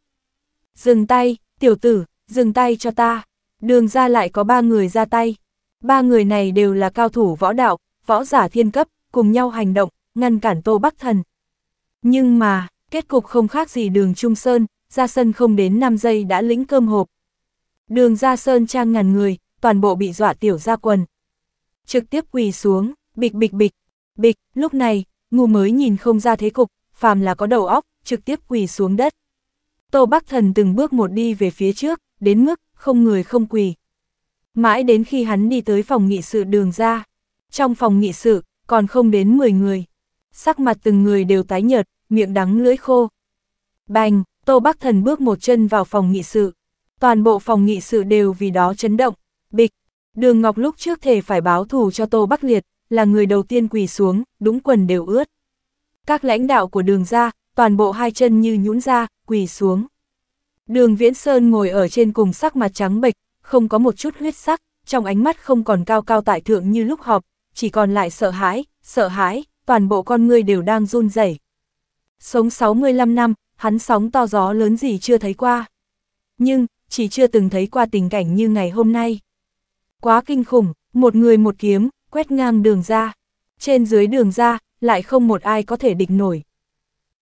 Dừng tay, tiểu tử, dừng tay cho ta. Đường ra lại có ba người ra tay. Ba người này đều là cao thủ võ đạo, võ giả thiên cấp, cùng nhau hành động, ngăn cản Tô Bắc Thần. Nhưng mà, kết cục không khác gì đường Trung Sơn, ra sân không đến 5 giây đã lĩnh cơm hộp. Đường ra sơn trang ngàn người, toàn bộ bị dọa tiểu ra quần. Trực tiếp quỳ xuống, bịch bịch bịch, bịch, lúc này, ngu mới nhìn không ra thế cục, phàm là có đầu óc, trực tiếp quỳ xuống đất. Tô Bắc Thần từng bước một đi về phía trước, đến mức, không người không quỳ. Mãi đến khi hắn đi tới phòng nghị sự đường ra, trong phòng nghị sự, còn không đến 10 người sắc mặt từng người đều tái nhợt, miệng đắng lưỡi khô. Bành, Tô Bắc Thần bước một chân vào phòng nghị sự. Toàn bộ phòng nghị sự đều vì đó chấn động. Bịch, Đường Ngọc lúc trước thể phải báo thù cho Tô Bắc Liệt, là người đầu tiên quỳ xuống, đúng quần đều ướt. Các lãnh đạo của đường ra, toàn bộ hai chân như nhũn ra, quỳ xuống. Đường Viễn Sơn ngồi ở trên cùng sắc mặt trắng bệch, không có một chút huyết sắc, trong ánh mắt không còn cao cao tại thượng như lúc họp, chỉ còn lại sợ hãi, sợ hãi, toàn bộ con người đều đang run rẩy. Sống 65 năm, hắn sóng to gió lớn gì chưa thấy qua. Nhưng, chỉ chưa từng thấy qua tình cảnh như ngày hôm nay. Quá kinh khủng, một người một kiếm, quét ngang đường ra. Trên dưới đường ra, lại không một ai có thể địch nổi.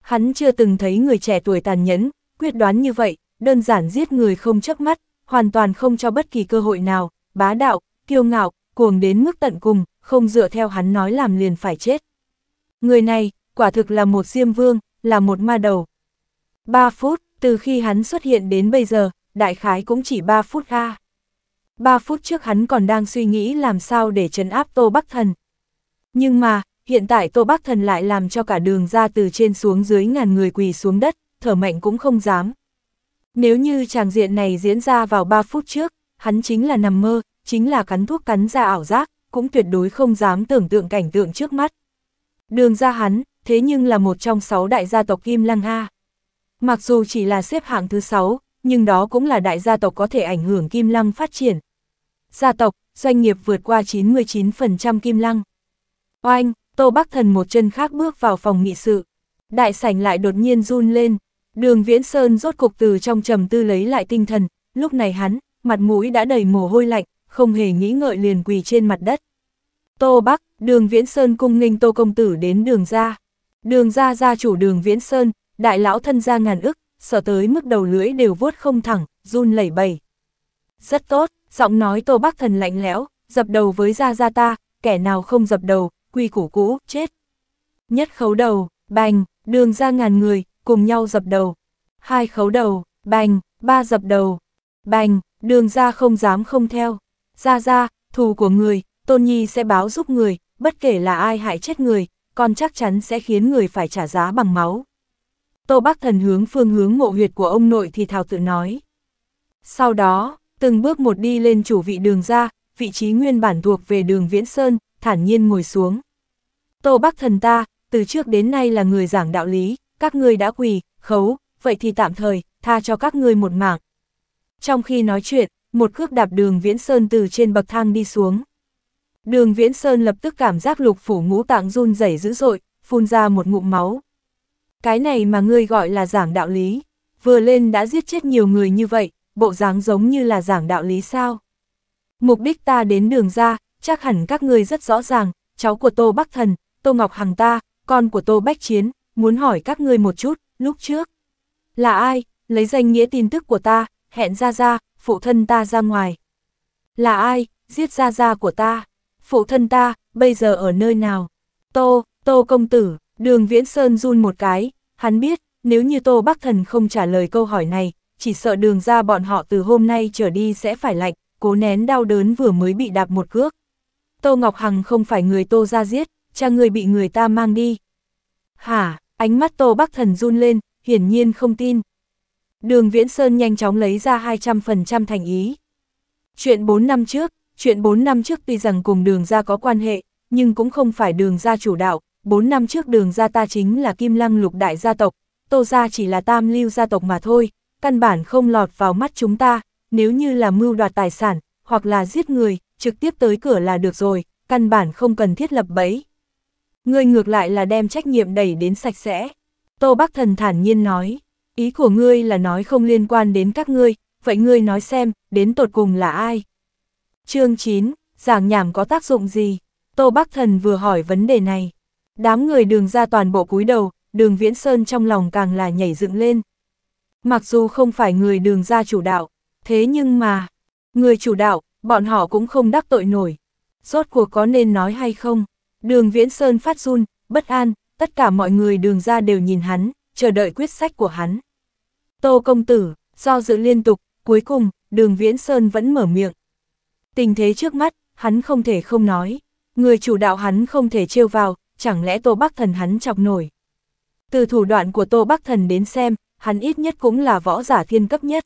Hắn chưa từng thấy người trẻ tuổi tàn nhẫn, quyết đoán như vậy, đơn giản giết người không chớp mắt, hoàn toàn không cho bất kỳ cơ hội nào, bá đạo, kiêu ngạo, cuồng đến mức tận cùng, không dựa theo hắn nói làm liền phải chết. Người này, quả thực là một diêm vương, là một ma đầu. 3 phút, từ khi hắn xuất hiện đến bây giờ, đại khái cũng chỉ 3 phút a. 3 phút trước hắn còn đang suy nghĩ làm sao để trấn áp Tô Bắc Thần. Nhưng mà, hiện tại Tô Bắc Thần lại làm cho cả đường ra từ trên xuống dưới ngàn người quỳ xuống đất, thở mạnh cũng không dám. Nếu như tràng diện này diễn ra vào 3 phút trước, hắn chính là nằm mơ, chính là cắn thuốc cắn ra ảo giác, cũng tuyệt đối không dám tưởng tượng cảnh tượng trước mắt. Đường ra hắn, thế nhưng là một trong sáu đại gia tộc Kim Lăng A. Mặc dù chỉ là xếp hạng thứ sáu, nhưng đó cũng là đại gia tộc có thể ảnh hưởng Kim Lăng phát triển. Gia tộc, doanh nghiệp vượt qua 99% Kim Lăng. Oanh, Tô Bắc Thần một chân khác bước vào phòng nghị sự. Đại sảnh lại đột nhiên run lên, đường Viễn Sơn rốt cục từ trong trầm tư lấy lại tinh thần, lúc này hắn, mặt mũi đã đầy mồ hôi lạnh, không hề nghĩ ngợi liền quỳ trên mặt đất. Tô Bắc, Đường Viễn Sơn cung nghênh Tô Công Tử đến đường gia Đường gia gia chủ đường Viễn Sơn, đại lão thân gia ngàn ức, sở tới mức đầu lưỡi đều vuốt không thẳng, run lẩy bẩy. Rất tốt, giọng nói Tô Bắc Thần lạnh lẽo, dập đầu với gia gia ta, kẻ nào không dập đầu, quy củ cũ, chết. Nhất khấu đầu, bành, đường gia ngàn người, cùng nhau dập đầu. Hai khấu đầu, bành, ba dập đầu, bành, đường gia không dám không theo. gia gia thù của người, Tôn Nhi sẽ báo giúp người, bất kể là ai hại chết người, con chắc chắn sẽ khiến người phải trả giá bằng máu. Tô bác Thần hướng phương hướng mộ huyệt của ông nội thì thào tự nói. Sau đó, từng bước một đi lên chủ vị đường ra, vị trí nguyên bản thuộc về đường Viễn Sơn, thản nhiên ngồi xuống. Tô bác Thần ta, từ trước đến nay là người giảng đạo lý, các ngươi đã quỳ, khấu, vậy thì tạm thời, tha cho các ngươi một mạng. Trong khi nói chuyện, một cước đạp đường Viễn Sơn từ trên bậc thang đi xuống. Đường Viễn Sơn lập tức cảm giác lục phủ ngũ tạng run rẩy dữ dội, phun ra một ngụm máu. Cái này mà ngươi gọi là giảng đạo lý, vừa lên đã giết chết nhiều người như vậy, bộ dáng giống như là giảng đạo lý sao. Mục đích ta đến đường ra, chắc hẳn các ngươi rất rõ ràng, cháu của Tô Bắc Thần, Tô Ngọc Hằng ta, con của Tô Bách Chiến, muốn hỏi các ngươi một chút, lúc trước. Là ai, lấy danh nghĩa tin tức của ta, hẹn ra ra, phụ thân ta ra ngoài. Là ai, giết ra ra của ta phụ thân ta, bây giờ ở nơi nào? Tô, Tô công tử, đường Viễn Sơn run một cái, hắn biết, nếu như Tô Bắc Thần không trả lời câu hỏi này, chỉ sợ đường ra bọn họ từ hôm nay trở đi sẽ phải lạnh, cố nén đau đớn vừa mới bị đạp một cước. Tô Ngọc Hằng không phải người Tô ra giết, cha người bị người ta mang đi. Hả, ánh mắt Tô Bắc Thần run lên, hiển nhiên không tin. Đường Viễn Sơn nhanh chóng lấy ra 200% thành ý. Chuyện 4 năm trước, chuyện 4 năm trước tuy rằng cùng đường ra có quan hệ, nhưng cũng không phải đường ra chủ đạo, 4 năm trước đường ra ta chính là kim lăng lục đại gia tộc, tô ra chỉ là tam lưu gia tộc mà thôi, căn bản không lọt vào mắt chúng ta, nếu như là mưu đoạt tài sản, hoặc là giết người, trực tiếp tới cửa là được rồi, căn bản không cần thiết lập bẫy. Ngươi ngược lại là đem trách nhiệm đẩy đến sạch sẽ. Tô Bắc Thần thản nhiên nói, ý của ngươi là nói không liên quan đến các ngươi, vậy ngươi nói xem, đến tột cùng là ai, chương 9, giảng nhảm có tác dụng gì? Tô Bắc Thần vừa hỏi vấn đề này. Đám người đường ra toàn bộ cúi đầu, đường Viễn Sơn trong lòng càng là nhảy dựng lên. Mặc dù không phải người đường ra chủ đạo, thế nhưng mà, người chủ đạo, bọn họ cũng không đắc tội nổi. Rốt cuộc có nên nói hay không? Đường Viễn Sơn phát run, bất an, tất cả mọi người đường ra đều nhìn hắn, chờ đợi quyết sách của hắn. Tô công tử, do dự liên tục, cuối cùng, đường Viễn Sơn vẫn mở miệng. Tình thế trước mắt, hắn không thể không nói. Người chủ đạo hắn không thể trêu vào, chẳng lẽ Tô Bắc Thần hắn chọc nổi. Từ thủ đoạn của Tô Bắc Thần đến xem, hắn ít nhất cũng là võ giả thiên cấp nhất.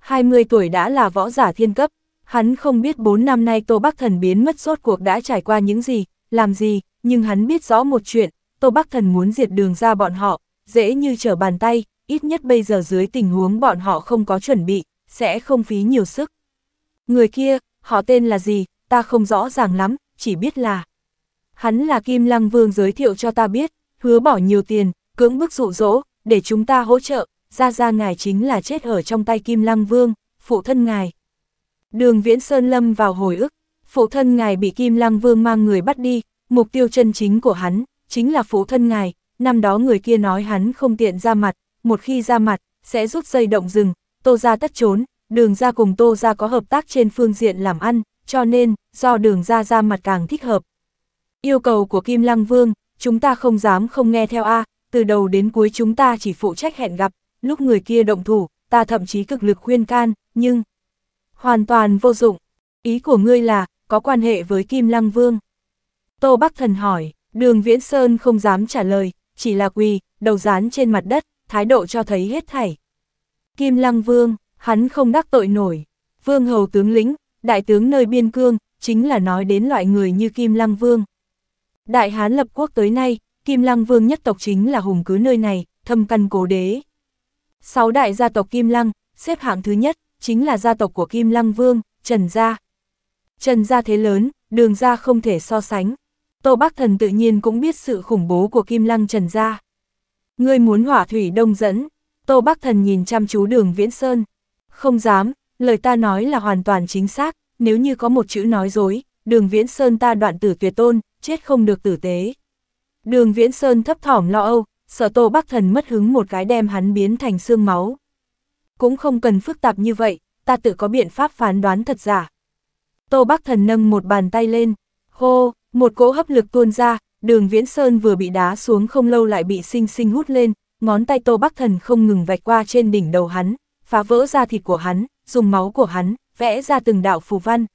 20 tuổi đã là võ giả thiên cấp, hắn không biết 4 năm nay Tô Bắc Thần biến mất suốt cuộc đã trải qua những gì, làm gì, nhưng hắn biết rõ một chuyện, Tô Bắc Thần muốn diệt đường ra bọn họ, dễ như trở bàn tay, ít nhất bây giờ dưới tình huống bọn họ không có chuẩn bị, sẽ không phí nhiều sức. Người kia, họ tên là gì, ta không rõ ràng lắm, chỉ biết là. Hắn là Kim Lăng Vương giới thiệu cho ta biết, hứa bỏ nhiều tiền, cưỡng bức dụ dỗ, để chúng ta hỗ trợ, ra ra ngài chính là chết ở trong tay Kim Lăng Vương, phụ thân ngài. Đường Viễn Sơn Lâm vào hồi ức, phụ thân ngài bị Kim Lăng Vương mang người bắt đi, mục tiêu chân chính của hắn, chính là phụ thân ngài, năm đó người kia nói hắn không tiện ra mặt, một khi ra mặt, sẽ rút dây động rừng, tô ra tất trốn, đường ra cùng tô ra có hợp tác trên phương diện làm ăn, cho nên, do đường ra ra mặt càng thích hợp. Yêu cầu của Kim Lăng Vương, chúng ta không dám không nghe theo A, từ đầu đến cuối chúng ta chỉ phụ trách hẹn gặp, lúc người kia động thủ, ta thậm chí cực lực khuyên can, nhưng... Hoàn toàn vô dụng, ý của ngươi là, có quan hệ với Kim Lăng Vương. Tô Bắc Thần hỏi, đường Viễn Sơn không dám trả lời, chỉ là quỳ, đầu dán trên mặt đất, thái độ cho thấy hết thảy. Kim Lăng Vương, hắn không đắc tội nổi. Vương hầu tướng lĩnh, đại tướng nơi biên cương, chính là nói đến loại người như Kim Lăng Vương. Đại Hán lập quốc tới nay, Kim Lăng Vương nhất tộc chính là hùng cứ nơi này, thâm căn cố đế. Sáu đại gia tộc Kim Lăng, xếp hạng thứ nhất, chính là gia tộc của Kim Lăng Vương, Trần Gia. Trần Gia thế lớn, đường gia không thể so sánh. Tô Bắc Thần tự nhiên cũng biết sự khủng bố của Kim Lăng Trần Gia. Ngươi muốn hỏa thủy đông dẫn, Tô Bắc Thần nhìn chăm chú đường Viễn Sơn. Không dám, lời ta nói là hoàn toàn chính xác, nếu như có một chữ nói dối, đường Viễn Sơn ta đoạn tử tuyệt tôn, chết không được tử tế. Đường Viễn Sơn thấp thỏm lo âu, sở Tô Bắc Thần mất hứng một cái đem hắn biến thành xương máu. Cũng không cần phức tạp như vậy, ta tự có biện pháp phán đoán thật giả. Tô Bắc Thần nâng một bàn tay lên, hô, một cỗ hấp lực tuôn ra, đường Viễn Sơn vừa bị đá xuống không lâu lại bị sinh sinh hút lên, ngón tay Tô Bắc Thần không ngừng vạch qua trên đỉnh đầu hắn, phá vỡ ra thịt của hắn, dùng máu của hắn, vẽ ra từng đạo phù văn.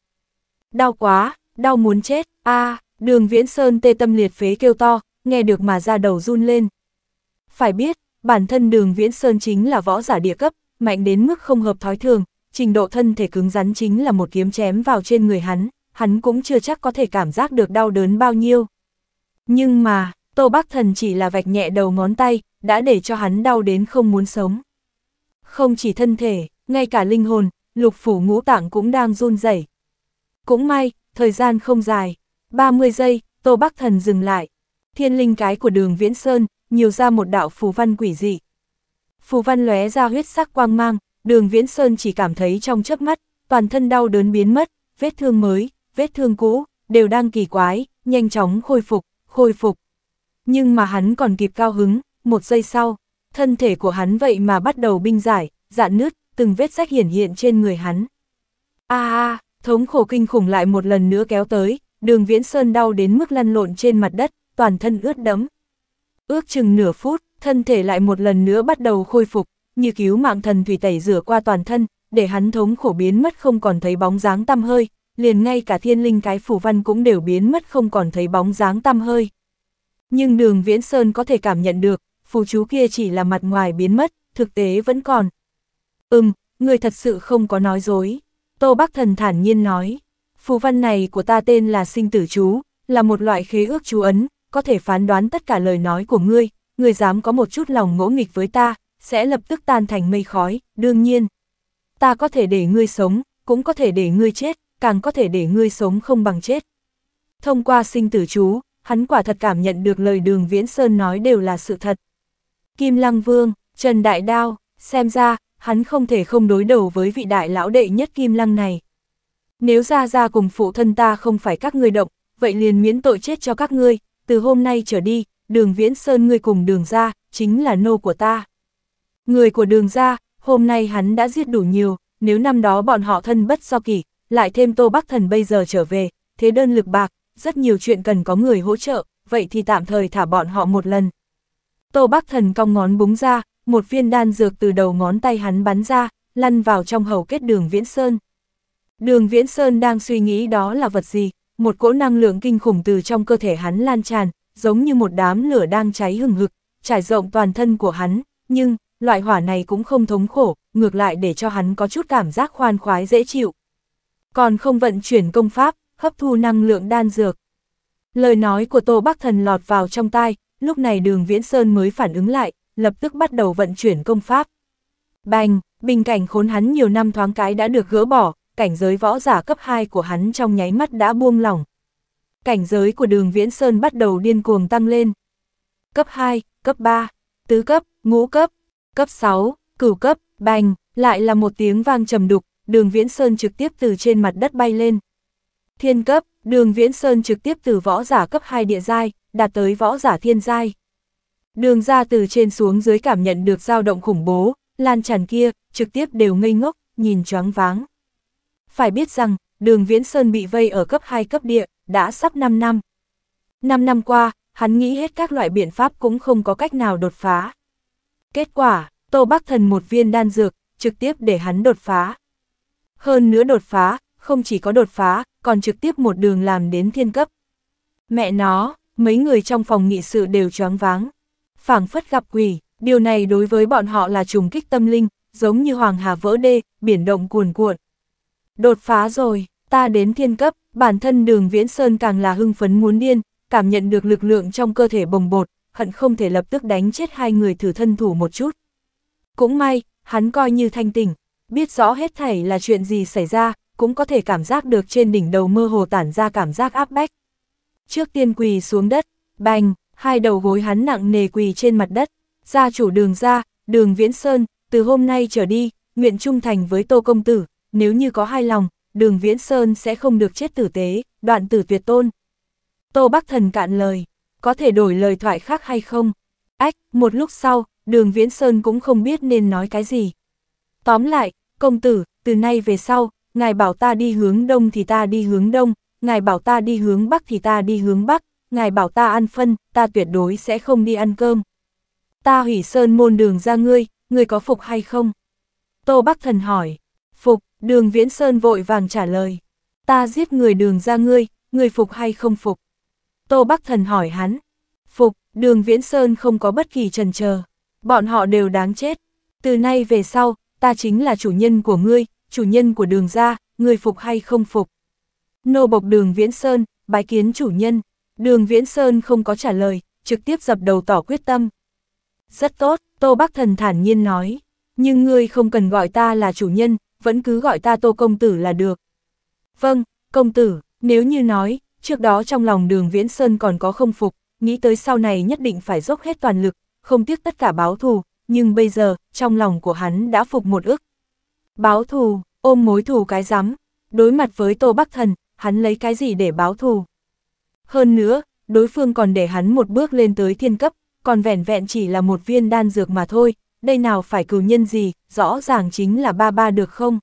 Đau quá, đau muốn chết, a đường viễn sơn tê tâm liệt phế kêu to, nghe được mà ra đầu run lên. Phải biết, bản thân đường viễn sơn chính là võ giả địa cấp, mạnh đến mức không hợp thói thường, trình độ thân thể cứng rắn chính là một kiếm chém vào trên người hắn, hắn cũng chưa chắc có thể cảm giác được đau đớn bao nhiêu. Nhưng mà, Tô Bắc Thần chỉ là vạch nhẹ đầu ngón tay, đã để cho hắn đau đến không muốn sống. Không chỉ thân thể, ngay cả linh hồn, lục phủ ngũ tạng cũng đang run rẩy. Cũng may, thời gian không dài, 30 giây, Tô Bắc Thần dừng lại. Thiên linh cái của đường Viễn Sơn, nhiều ra một đạo phù văn quỷ dị. Phù văn lóe ra huyết sắc quang mang, đường Viễn Sơn chỉ cảm thấy trong chớp mắt, toàn thân đau đớn biến mất, vết thương mới, vết thương cũ, đều đang kỳ quái, nhanh chóng khôi phục, khôi phục. Nhưng mà hắn còn kịp cao hứng, một giây sau, Thân thể của hắn vậy mà bắt đầu binh giải, dạn nứt, từng vết rách hiển hiện trên người hắn. a a thống khổ kinh khủng lại một lần nữa kéo tới, đường viễn sơn đau đến mức lăn lộn trên mặt đất, toàn thân ướt đẫm. Ước chừng nửa phút, thân thể lại một lần nữa bắt đầu khôi phục, như cứu mạng thần thủy tẩy rửa qua toàn thân, để hắn thống khổ biến mất không còn thấy bóng dáng tăm hơi, liền ngay cả thiên linh cái phủ văn cũng đều biến mất không còn thấy bóng dáng tăm hơi. Nhưng đường Viễn Sơn có thể cảm nhận được, phù chú kia chỉ là mặt ngoài biến mất, thực tế vẫn còn. Ừm, người thật sự không có nói dối. Tô Bắc Thần thản nhiên nói, phù văn này của ta tên là sinh tử chú, là một loại khế ước chú ấn, có thể phán đoán tất cả lời nói của ngươi, ngươi dám có một chút lòng ngỗ nghịch với ta, sẽ lập tức tan thành mây khói, đương nhiên. Ta có thể để ngươi sống, cũng có thể để ngươi chết, càng có thể để ngươi sống không bằng chết. Thông qua sinh tử chú, hắn quả thật cảm nhận được lời đường Viễn Sơn nói đều là sự thật. Kim Lăng Vương, Trần Đại Đao, xem ra, hắn không thể không đối đầu với vị đại lão đệ nhất Kim Lăng này. Nếu ra ra cùng phụ thân ta không phải các ngươi động, vậy liền miễn tội chết cho các ngươi, từ hôm nay trở đi, đường viễn sơn ngươi cùng đường ra, chính là nô của ta. Người của đường ra, hôm nay hắn đã giết đủ nhiều, nếu năm đó bọn họ thân bất do kỷ, lại thêm Tô Bác Thần bây giờ trở về, thế đơn lực bạc, rất nhiều chuyện cần có người hỗ trợ, vậy thì tạm thời thả bọn họ một lần. Tô Bắc Thần cong ngón búng ra, một viên đan dược từ đầu ngón tay hắn bắn ra, lăn vào trong hầu kết đường Viễn Sơn. Đường Viễn Sơn đang suy nghĩ đó là vật gì, một cỗ năng lượng kinh khủng từ trong cơ thể hắn lan tràn, giống như một đám lửa đang cháy hừng hực, trải rộng toàn thân của hắn, nhưng, loại hỏa này cũng không thống khổ, ngược lại để cho hắn có chút cảm giác khoan khoái dễ chịu. Còn không vận chuyển công pháp, hấp thu năng lượng đan dược. Lời nói của Tô Bắc Thần lọt vào trong tai, lúc này đường Viễn Sơn mới phản ứng lại, lập tức bắt đầu vận chuyển công pháp. Bành, bình cảnh khốn hắn nhiều năm thoáng cái đã được gỡ bỏ, cảnh giới võ giả cấp 2 của hắn trong nháy mắt đã buông lỏng. Cảnh giới của đường Viễn Sơn bắt đầu điên cuồng tăng lên. Cấp 2, cấp 3, tứ cấp, ngũ cấp, cấp 6, cửu cấp, bành, lại là một tiếng vang trầm đục, đường Viễn Sơn trực tiếp từ trên mặt đất bay lên. Thiên cấp, đường Viễn Sơn trực tiếp từ võ giả cấp 2 địa giai, đạt tới võ giả thiên giai. Đường ra từ trên xuống dưới cảm nhận được dao động khủng bố, lan tràn kia, trực tiếp đều ngây ngốc, nhìn choáng váng. Phải biết rằng, đường Viễn Sơn bị vây ở cấp 2 cấp địa, đã sắp 5 năm. 5 năm qua, hắn nghĩ hết các loại biện pháp cũng không có cách nào đột phá. Kết quả, Tô Bắc Thần một viên đan dược, trực tiếp để hắn đột phá. Hơn nữa đột phá, không chỉ có đột phá, còn trực tiếp một đường làm đến thiên cấp. Mẹ nó, mấy người trong phòng nghị sự đều choáng váng. phảng phất gặp quỷ, điều này đối với bọn họ là trùng kích tâm linh, giống như hoàng hà vỡ đê, biển động cuồn cuộn. Đột phá rồi, ta đến thiên cấp, bản thân đường Viễn Sơn càng là hưng phấn muốn điên, cảm nhận được lực lượng trong cơ thể bồng bột, hận không thể lập tức đánh chết hai người thử thân thủ một chút. Cũng may, hắn coi như thanh tỉnh, biết rõ hết thảy là chuyện gì xảy ra, cũng có thể cảm giác được trên đỉnh đầu mơ hồ tản ra cảm giác áp bách trước tiên quỳ xuống đất, bành, hai đầu gối hắn nặng nề quỳ trên mặt đất, gia chủ đường ra, đường Viễn Sơn, từ hôm nay trở đi, nguyện trung thành với Tô Công Tử, nếu như có hai lòng, đường Viễn Sơn sẽ không được chết tử tế, đoạn tử tuyệt tôn. Tô Bắc Thần cạn lời, có thể đổi lời thoại khác hay không? Ách, một lúc sau, đường Viễn Sơn cũng không biết nên nói cái gì. Tóm lại, công tử, từ nay về sau, ngài bảo ta đi hướng đông thì ta đi hướng đông, ngài bảo ta đi hướng Bắc thì ta đi hướng Bắc, ngài bảo ta ăn phân, ta tuyệt đối sẽ không đi ăn cơm. Ta hủy sơn môn đường ra ngươi, ngươi có phục hay không? Tô Bắc Thần hỏi, phục, đường Viễn Sơn vội vàng trả lời, ta giết người đường ra ngươi, ngươi phục hay không phục? Tô Bắc Thần hỏi hắn, phục, đường Viễn Sơn không có bất kỳ trần chờ bọn họ đều đáng chết. Từ nay về sau, ta chính là chủ nhân của ngươi, chủ nhân của đường ra, ngươi phục hay không phục? Nô bộc đường Viễn Sơn, bái kiến chủ nhân. Đường Viễn Sơn không có trả lời, trực tiếp dập đầu tỏ quyết tâm. Rất tốt, Tô Bắc Thần thản nhiên nói. Nhưng ngươi không cần gọi ta là chủ nhân, vẫn cứ gọi ta Tô Công Tử là được. Vâng, Công Tử, nếu như nói, trước đó trong lòng đường Viễn Sơn còn có không phục, nghĩ tới sau này nhất định phải dốc hết toàn lực, không tiếc tất cả báo thù, nhưng bây giờ, trong lòng của hắn đã phục một ức. Báo thù, ôm mối thù cái rắm đối mặt với Tô Bắc Thần, hắn lấy cái gì để báo thù. Hơn nữa, đối phương còn để hắn một bước lên tới thiên cấp, còn vẻn vẹn chỉ là một viên đan dược mà thôi, đây nào phải cừu nhân gì, rõ ràng chính là ba ba được không?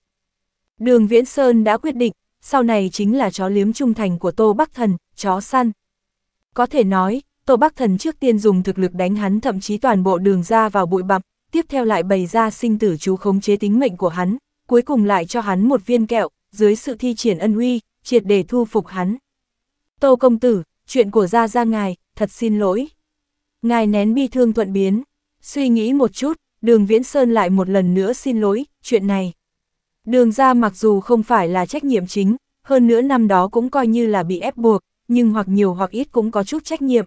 Đường Viễn Sơn đã quyết định, sau này chính là chó liếm trung thành của Tô Bắc Thần, chó săn. Có thể nói, Tô Bắc Thần trước tiên dùng thực lực đánh hắn thậm chí toàn bộ đường ra vào bụi bặm, tiếp theo lại bày ra sinh tử chú khống chế tính mệnh của hắn, cuối cùng lại cho hắn một viên kẹo, dưới sự thi triển ân uy, triệt để thu phục hắn. Tô công tử, chuyện của gia gia ngài, thật xin lỗi. Ngài nén bi thương thuận biến, suy nghĩ một chút, đường Viễn Sơn lại một lần nữa xin lỗi, chuyện này. Đường ra mặc dù không phải là trách nhiệm chính, hơn nữa năm đó cũng coi như là bị ép buộc, nhưng hoặc nhiều hoặc ít cũng có chút trách nhiệm.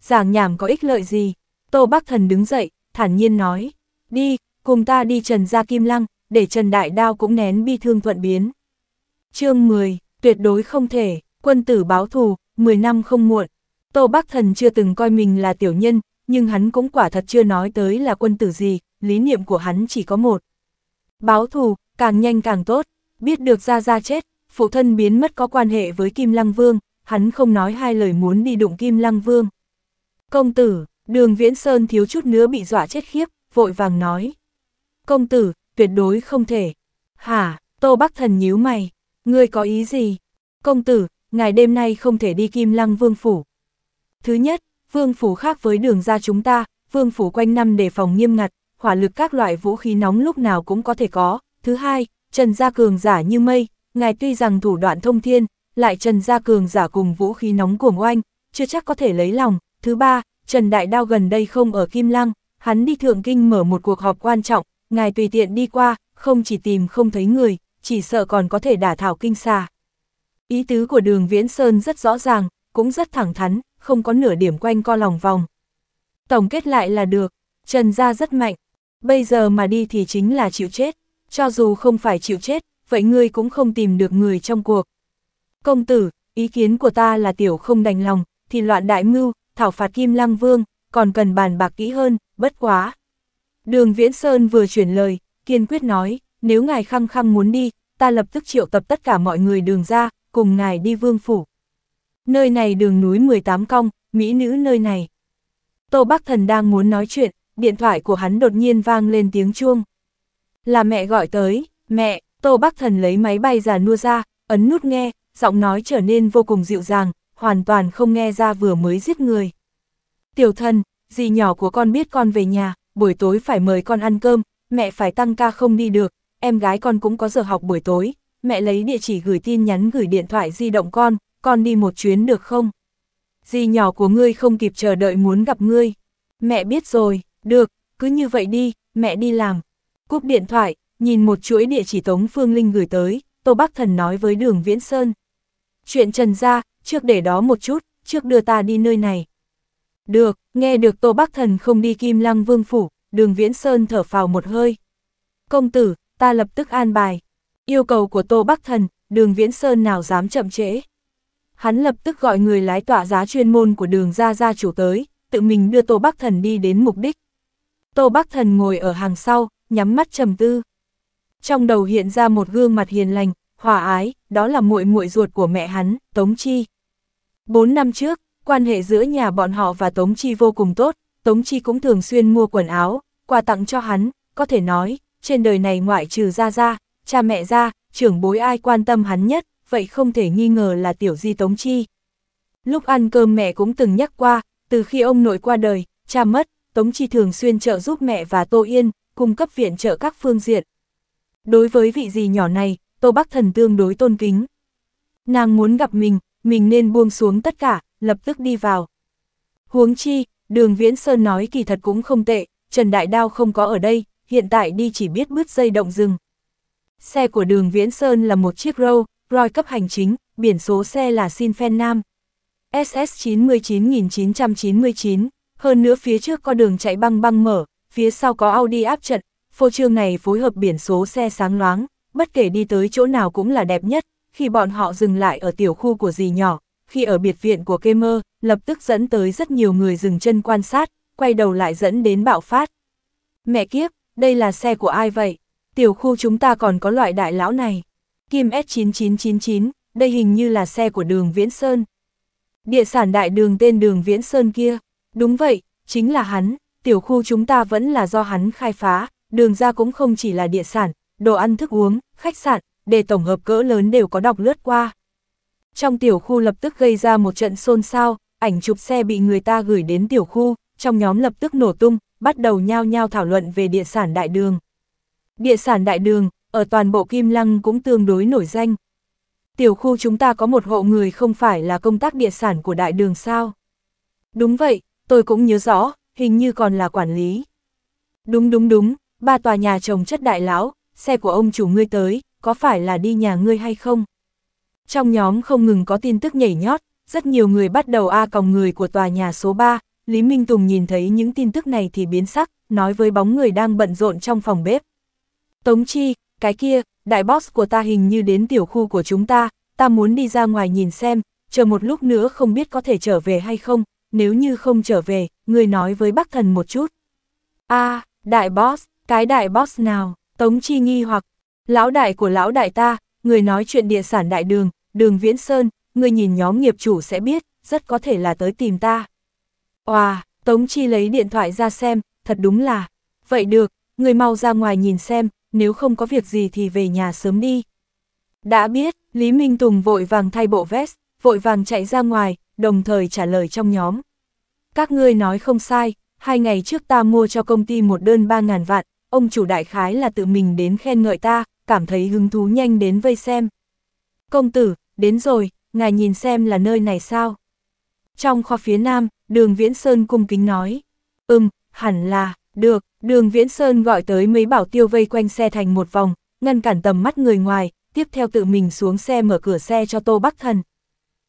Giảng nhảm có ích lợi gì? Tô Bắc Thần đứng dậy, thản nhiên nói, đi, cùng ta đi trần ra kim lăng, để trần đại đao cũng nén bi thương thuận biến. chương 10 tuyệt đối không thể, quân tử báo thù, 10 năm không muộn. Tô Bắc Thần chưa từng coi mình là tiểu nhân, nhưng hắn cũng quả thật chưa nói tới là quân tử gì, lý niệm của hắn chỉ có một. Báo thù, càng nhanh càng tốt, biết được Gia Gia chết, phụ thân biến mất có quan hệ với Kim Lăng Vương, hắn không nói hai lời muốn đi đụng Kim Lăng Vương. Công tử, đường Viễn Sơn thiếu chút nữa bị dọa chết khiếp, vội vàng nói. Công tử, tuyệt đối không thể. Hả, Tô Bắc Thần nhíu mày, Ngươi có ý gì? Công tử, ngài đêm nay không thể đi kim lăng vương phủ. Thứ nhất, vương phủ khác với đường ra chúng ta, vương phủ quanh năm đề phòng nghiêm ngặt, hỏa lực các loại vũ khí nóng lúc nào cũng có thể có. Thứ hai, Trần Gia Cường giả như mây, ngài tuy rằng thủ đoạn thông thiên, lại Trần Gia Cường giả cùng vũ khí nóng cuồng oanh, chưa chắc có thể lấy lòng. Thứ ba, Trần Đại Đao gần đây không ở Kim Lăng, hắn đi Thượng Kinh mở một cuộc họp quan trọng, ngài tùy tiện đi qua, không chỉ tìm không thấy người, chỉ sợ còn có thể đả thảo kinh xa. Ý tứ của đường Viễn Sơn rất rõ ràng, cũng rất thẳng thắn, không có nửa điểm quanh co lòng vòng. Tổng kết lại là được, Trần Gia rất mạnh, bây giờ mà đi thì chính là chịu chết, cho dù không phải chịu chết, vậy ngươi cũng không tìm được người trong cuộc. Công tử, ý kiến của ta là tiểu không đành lòng, thì loạn đại mưu, thảo phạt Kim Lăng Vương, còn cần bàn bạc kỹ hơn, bất quá. Đường Viễn Sơn vừa chuyển lời, kiên quyết nói, nếu ngài khăng khăng muốn đi, ta lập tức triệu tập tất cả mọi người đường ra, cùng ngài đi vương phủ. Nơi này đường núi 18 cong, mỹ nữ nơi này. Tô Bắc Thần đang muốn nói chuyện, điện thoại của hắn đột nhiên vang lên tiếng chuông. Là mẹ gọi tới, mẹ, Tô Bắc Thần lấy máy bay già nua ra, ấn nút nghe, giọng nói trở nên vô cùng dịu dàng, hoàn toàn không nghe ra vừa mới giết người. Tiểu thần, dì nhỏ của con biết con về nhà, buổi tối phải mời con ăn cơm, mẹ phải tăng ca không đi được, em gái con cũng có giờ học buổi tối, mẹ lấy địa chỉ gửi tin nhắn gửi điện thoại di động con, con đi một chuyến được không? Di nhỏ của ngươi không kịp chờ đợi muốn gặp ngươi. Mẹ biết rồi, được, cứ như vậy đi, mẹ đi làm. Cúp điện thoại, nhìn một chuỗi địa chỉ Tống Phương Linh gửi tới, Tô Bắc Thần nói với đường Viễn Sơn. Chuyện trần ra, trước để đó một chút, trước đưa ta đi nơi này. Được, nghe được Tô Bắc Thần không đi Kim Lăng Vương Phủ, đường Viễn Sơn thở phào một hơi. Công tử, ta lập tức an bài. Yêu cầu của Tô Bắc Thần, đường Viễn Sơn nào dám chậm trễ. Hắn lập tức gọi người lái tỏa giá chuyên môn của đường ra ra chủ tới, tự mình đưa Tô Bắc Thần đi đến mục đích. Tô Bắc Thần ngồi ở hàng sau, nhắm mắt trầm tư. Trong đầu hiện ra một gương mặt hiền lành, hòa ái, đó là muội muội ruột của mẹ hắn, Tống Chi. Bốn năm trước, quan hệ giữa nhà bọn họ và Tống Chi vô cùng tốt, Tống Chi cũng thường xuyên mua quần áo, quà tặng cho hắn, có thể nói, trên đời này ngoại trừ ra ra, cha mẹ ra, trưởng bối ai quan tâm hắn nhất, vậy không thể nghi ngờ là tiểu di tống chi. Lúc ăn cơm mẹ cũng từng nhắc qua, từ khi ông nội qua đời, cha mất, tống chi thường xuyên trợ giúp mẹ và Tô Yên, cung cấp viện trợ các phương diện. Đối với vị gì nhỏ này, Tô bác Thần tương đối tôn kính. Nàng muốn gặp mình, mình nên buông xuống tất cả, lập tức đi vào. Huống chi, đường Viễn Sơn nói kỳ thật cũng không tệ, Trần Đại Đao không có ở đây, hiện tại đi chỉ biết bứt dây động rừng. Xe của đường Viễn Sơn là một chiếc Râu, Roi cấp hành chính, biển số xe là Sinfen Nam. SS 99999, hơn nữa phía trước có đường chạy băng băng mở, phía sau có Audi áp trận, phô trương này phối hợp biển số xe sáng loáng, bất kể đi tới chỗ nào cũng là đẹp nhất, khi bọn họ dừng lại ở tiểu khu của dì nhỏ, khi ở biệt viện của kê mơ, lập tức dẫn tới rất nhiều người dừng chân quan sát, quay đầu lại dẫn đến bạo phát. Mẹ kiếp, đây là xe của ai vậy? Tiểu khu chúng ta còn có loại đại lão này. Kim S9999, đây hình như là xe của đường Viễn Sơn. Địa sản đại đường tên đường Viễn Sơn kia. Đúng vậy, chính là hắn, tiểu khu chúng ta vẫn là do hắn khai phá, đường ra cũng không chỉ là địa sản, đồ ăn thức uống, khách sạn, để tổng hợp cỡ lớn đều có đọc lướt qua. Trong tiểu khu lập tức gây ra một trận xôn xao, ảnh chụp xe bị người ta gửi đến tiểu khu, trong nhóm lập tức nổ tung, bắt đầu nhao nhao thảo luận về địa sản đại đường. Địa sản đại đường, ở toàn bộ Kim Lăng cũng tương đối nổi danh. Tiểu khu chúng ta có một hộ người không phải là công tác địa sản của đại đường sao? Đúng vậy, tôi cũng nhớ rõ, hình như còn là quản lý. Đúng đúng đúng, ba tòa nhà trồng chất đại lão, xe của ông chủ ngươi tới, có phải là đi nhà ngươi hay không? Trong nhóm không ngừng có tin tức nhảy nhót, rất nhiều người bắt đầu a còng người của tòa nhà số 3, Lý Minh Tùng nhìn thấy những tin tức này thì biến sắc, nói với bóng người đang bận rộn trong phòng bếp. Tống Chi, cái kia, đại boss của ta hình như đến tiểu khu của chúng ta, ta muốn đi ra ngoài nhìn xem, chờ một lúc nữa không biết có thể trở về hay không, nếu như không trở về, người nói với bác thần một chút. a đại boss, cái đại boss nào, Tống Chi nghi hoặc, lão đại của lão đại ta, người nói chuyện địa sản đại đường, đường Viễn Sơn, người nhìn nhóm nghiệp chủ sẽ biết, rất có thể là tới tìm ta. Oà, Tống Chi lấy điện thoại ra xem, thật đúng là. Vậy được, người mau ra ngoài nhìn xem, nếu không có việc gì thì về nhà sớm đi. Đã biết, Lý Minh Tùng vội vàng thay bộ vest, vội vàng chạy ra ngoài, đồng thời trả lời trong nhóm. Các ngươi nói không sai, hai ngày trước ta mua cho công ty một đơn 3.000 vạn, ông chủ đại khái là tự mình đến khen ngợi ta, cảm thấy hứng thú nhanh đến vây xem. Công tử, đến rồi, ngài nhìn xem là nơi này sao? Trong kho phía nam, Đường Viễn Sơn cung kính nói. Ừm, hẳn là, được, đường Viễn Sơn gọi tới mấy bảo tiêu vây quanh xe thành một vòng, ngăn cản tầm mắt người ngoài, tiếp theo tự mình xuống xe mở cửa xe cho Tô Bắc Thần.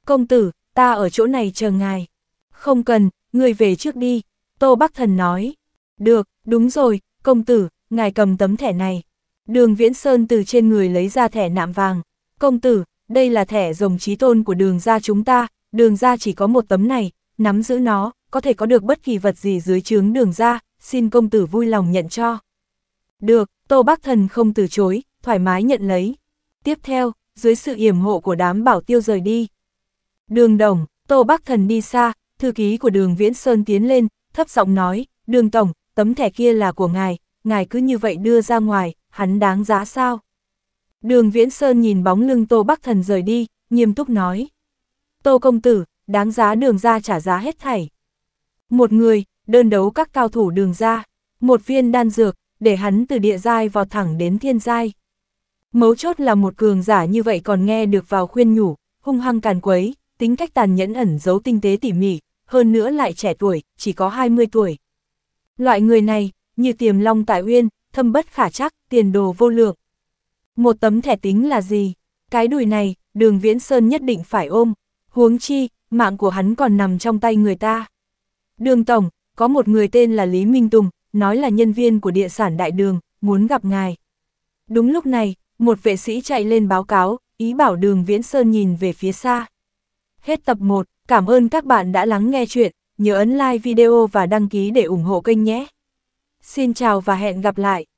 Công tử, ta ở chỗ này chờ ngài. Không cần, người về trước đi, Tô Bắc Thần nói. Được, đúng rồi, công tử, ngài cầm tấm thẻ này. Đường Viễn Sơn từ trên người lấy ra thẻ nạm vàng. Công tử, đây là thẻ rồng trí tôn của đường gia chúng ta, đường gia chỉ có một tấm này, nắm giữ nó, có thể có được bất kỳ vật gì dưới chướng đường ra, xin công tử vui lòng nhận cho. Được, Tô bác Thần không từ chối, thoải mái nhận lấy. Tiếp theo, dưới sự yểm hộ của đám bảo tiêu rời đi. Đường đồng, Tô bác Thần đi xa, thư ký của đường Viễn Sơn tiến lên, thấp giọng nói, đường tổng, tấm thẻ kia là của ngài, ngài cứ như vậy đưa ra ngoài, hắn đáng giá sao? Đường Viễn Sơn nhìn bóng lưng Tô bác Thần rời đi, nghiêm túc nói. Tô công tử, đáng giá đường ra trả giá hết thảy. Một người, đơn đấu các cao thủ đường ra, một viên đan dược, để hắn từ địa giai vào thẳng đến thiên giai. Mấu chốt là một cường giả như vậy còn nghe được vào khuyên nhủ, hung hăng càn quấy, tính cách tàn nhẫn ẩn giấu tinh tế tỉ mỉ, hơn nữa lại trẻ tuổi, chỉ có 20 tuổi. Loại người này, như tiềm long tại uyên, thâm bất khả chắc, tiền đồ vô lượng. Một tấm thẻ tính là gì? Cái đùi này, đường Viễn Sơn nhất định phải ôm. Huống chi, mạng của hắn còn nằm trong tay người ta. Đường Tổng, có một người tên là Lý Minh Tùng, nói là nhân viên của địa sản đại đường, muốn gặp ngài. Đúng lúc này, một vệ sĩ chạy lên báo cáo, ý bảo đường Viễn Sơn nhìn về phía xa. Hết tập 1, cảm ơn các bạn đã lắng nghe chuyện, nhớ ấn like video và đăng ký để ủng hộ kênh nhé. Xin chào và hẹn gặp lại.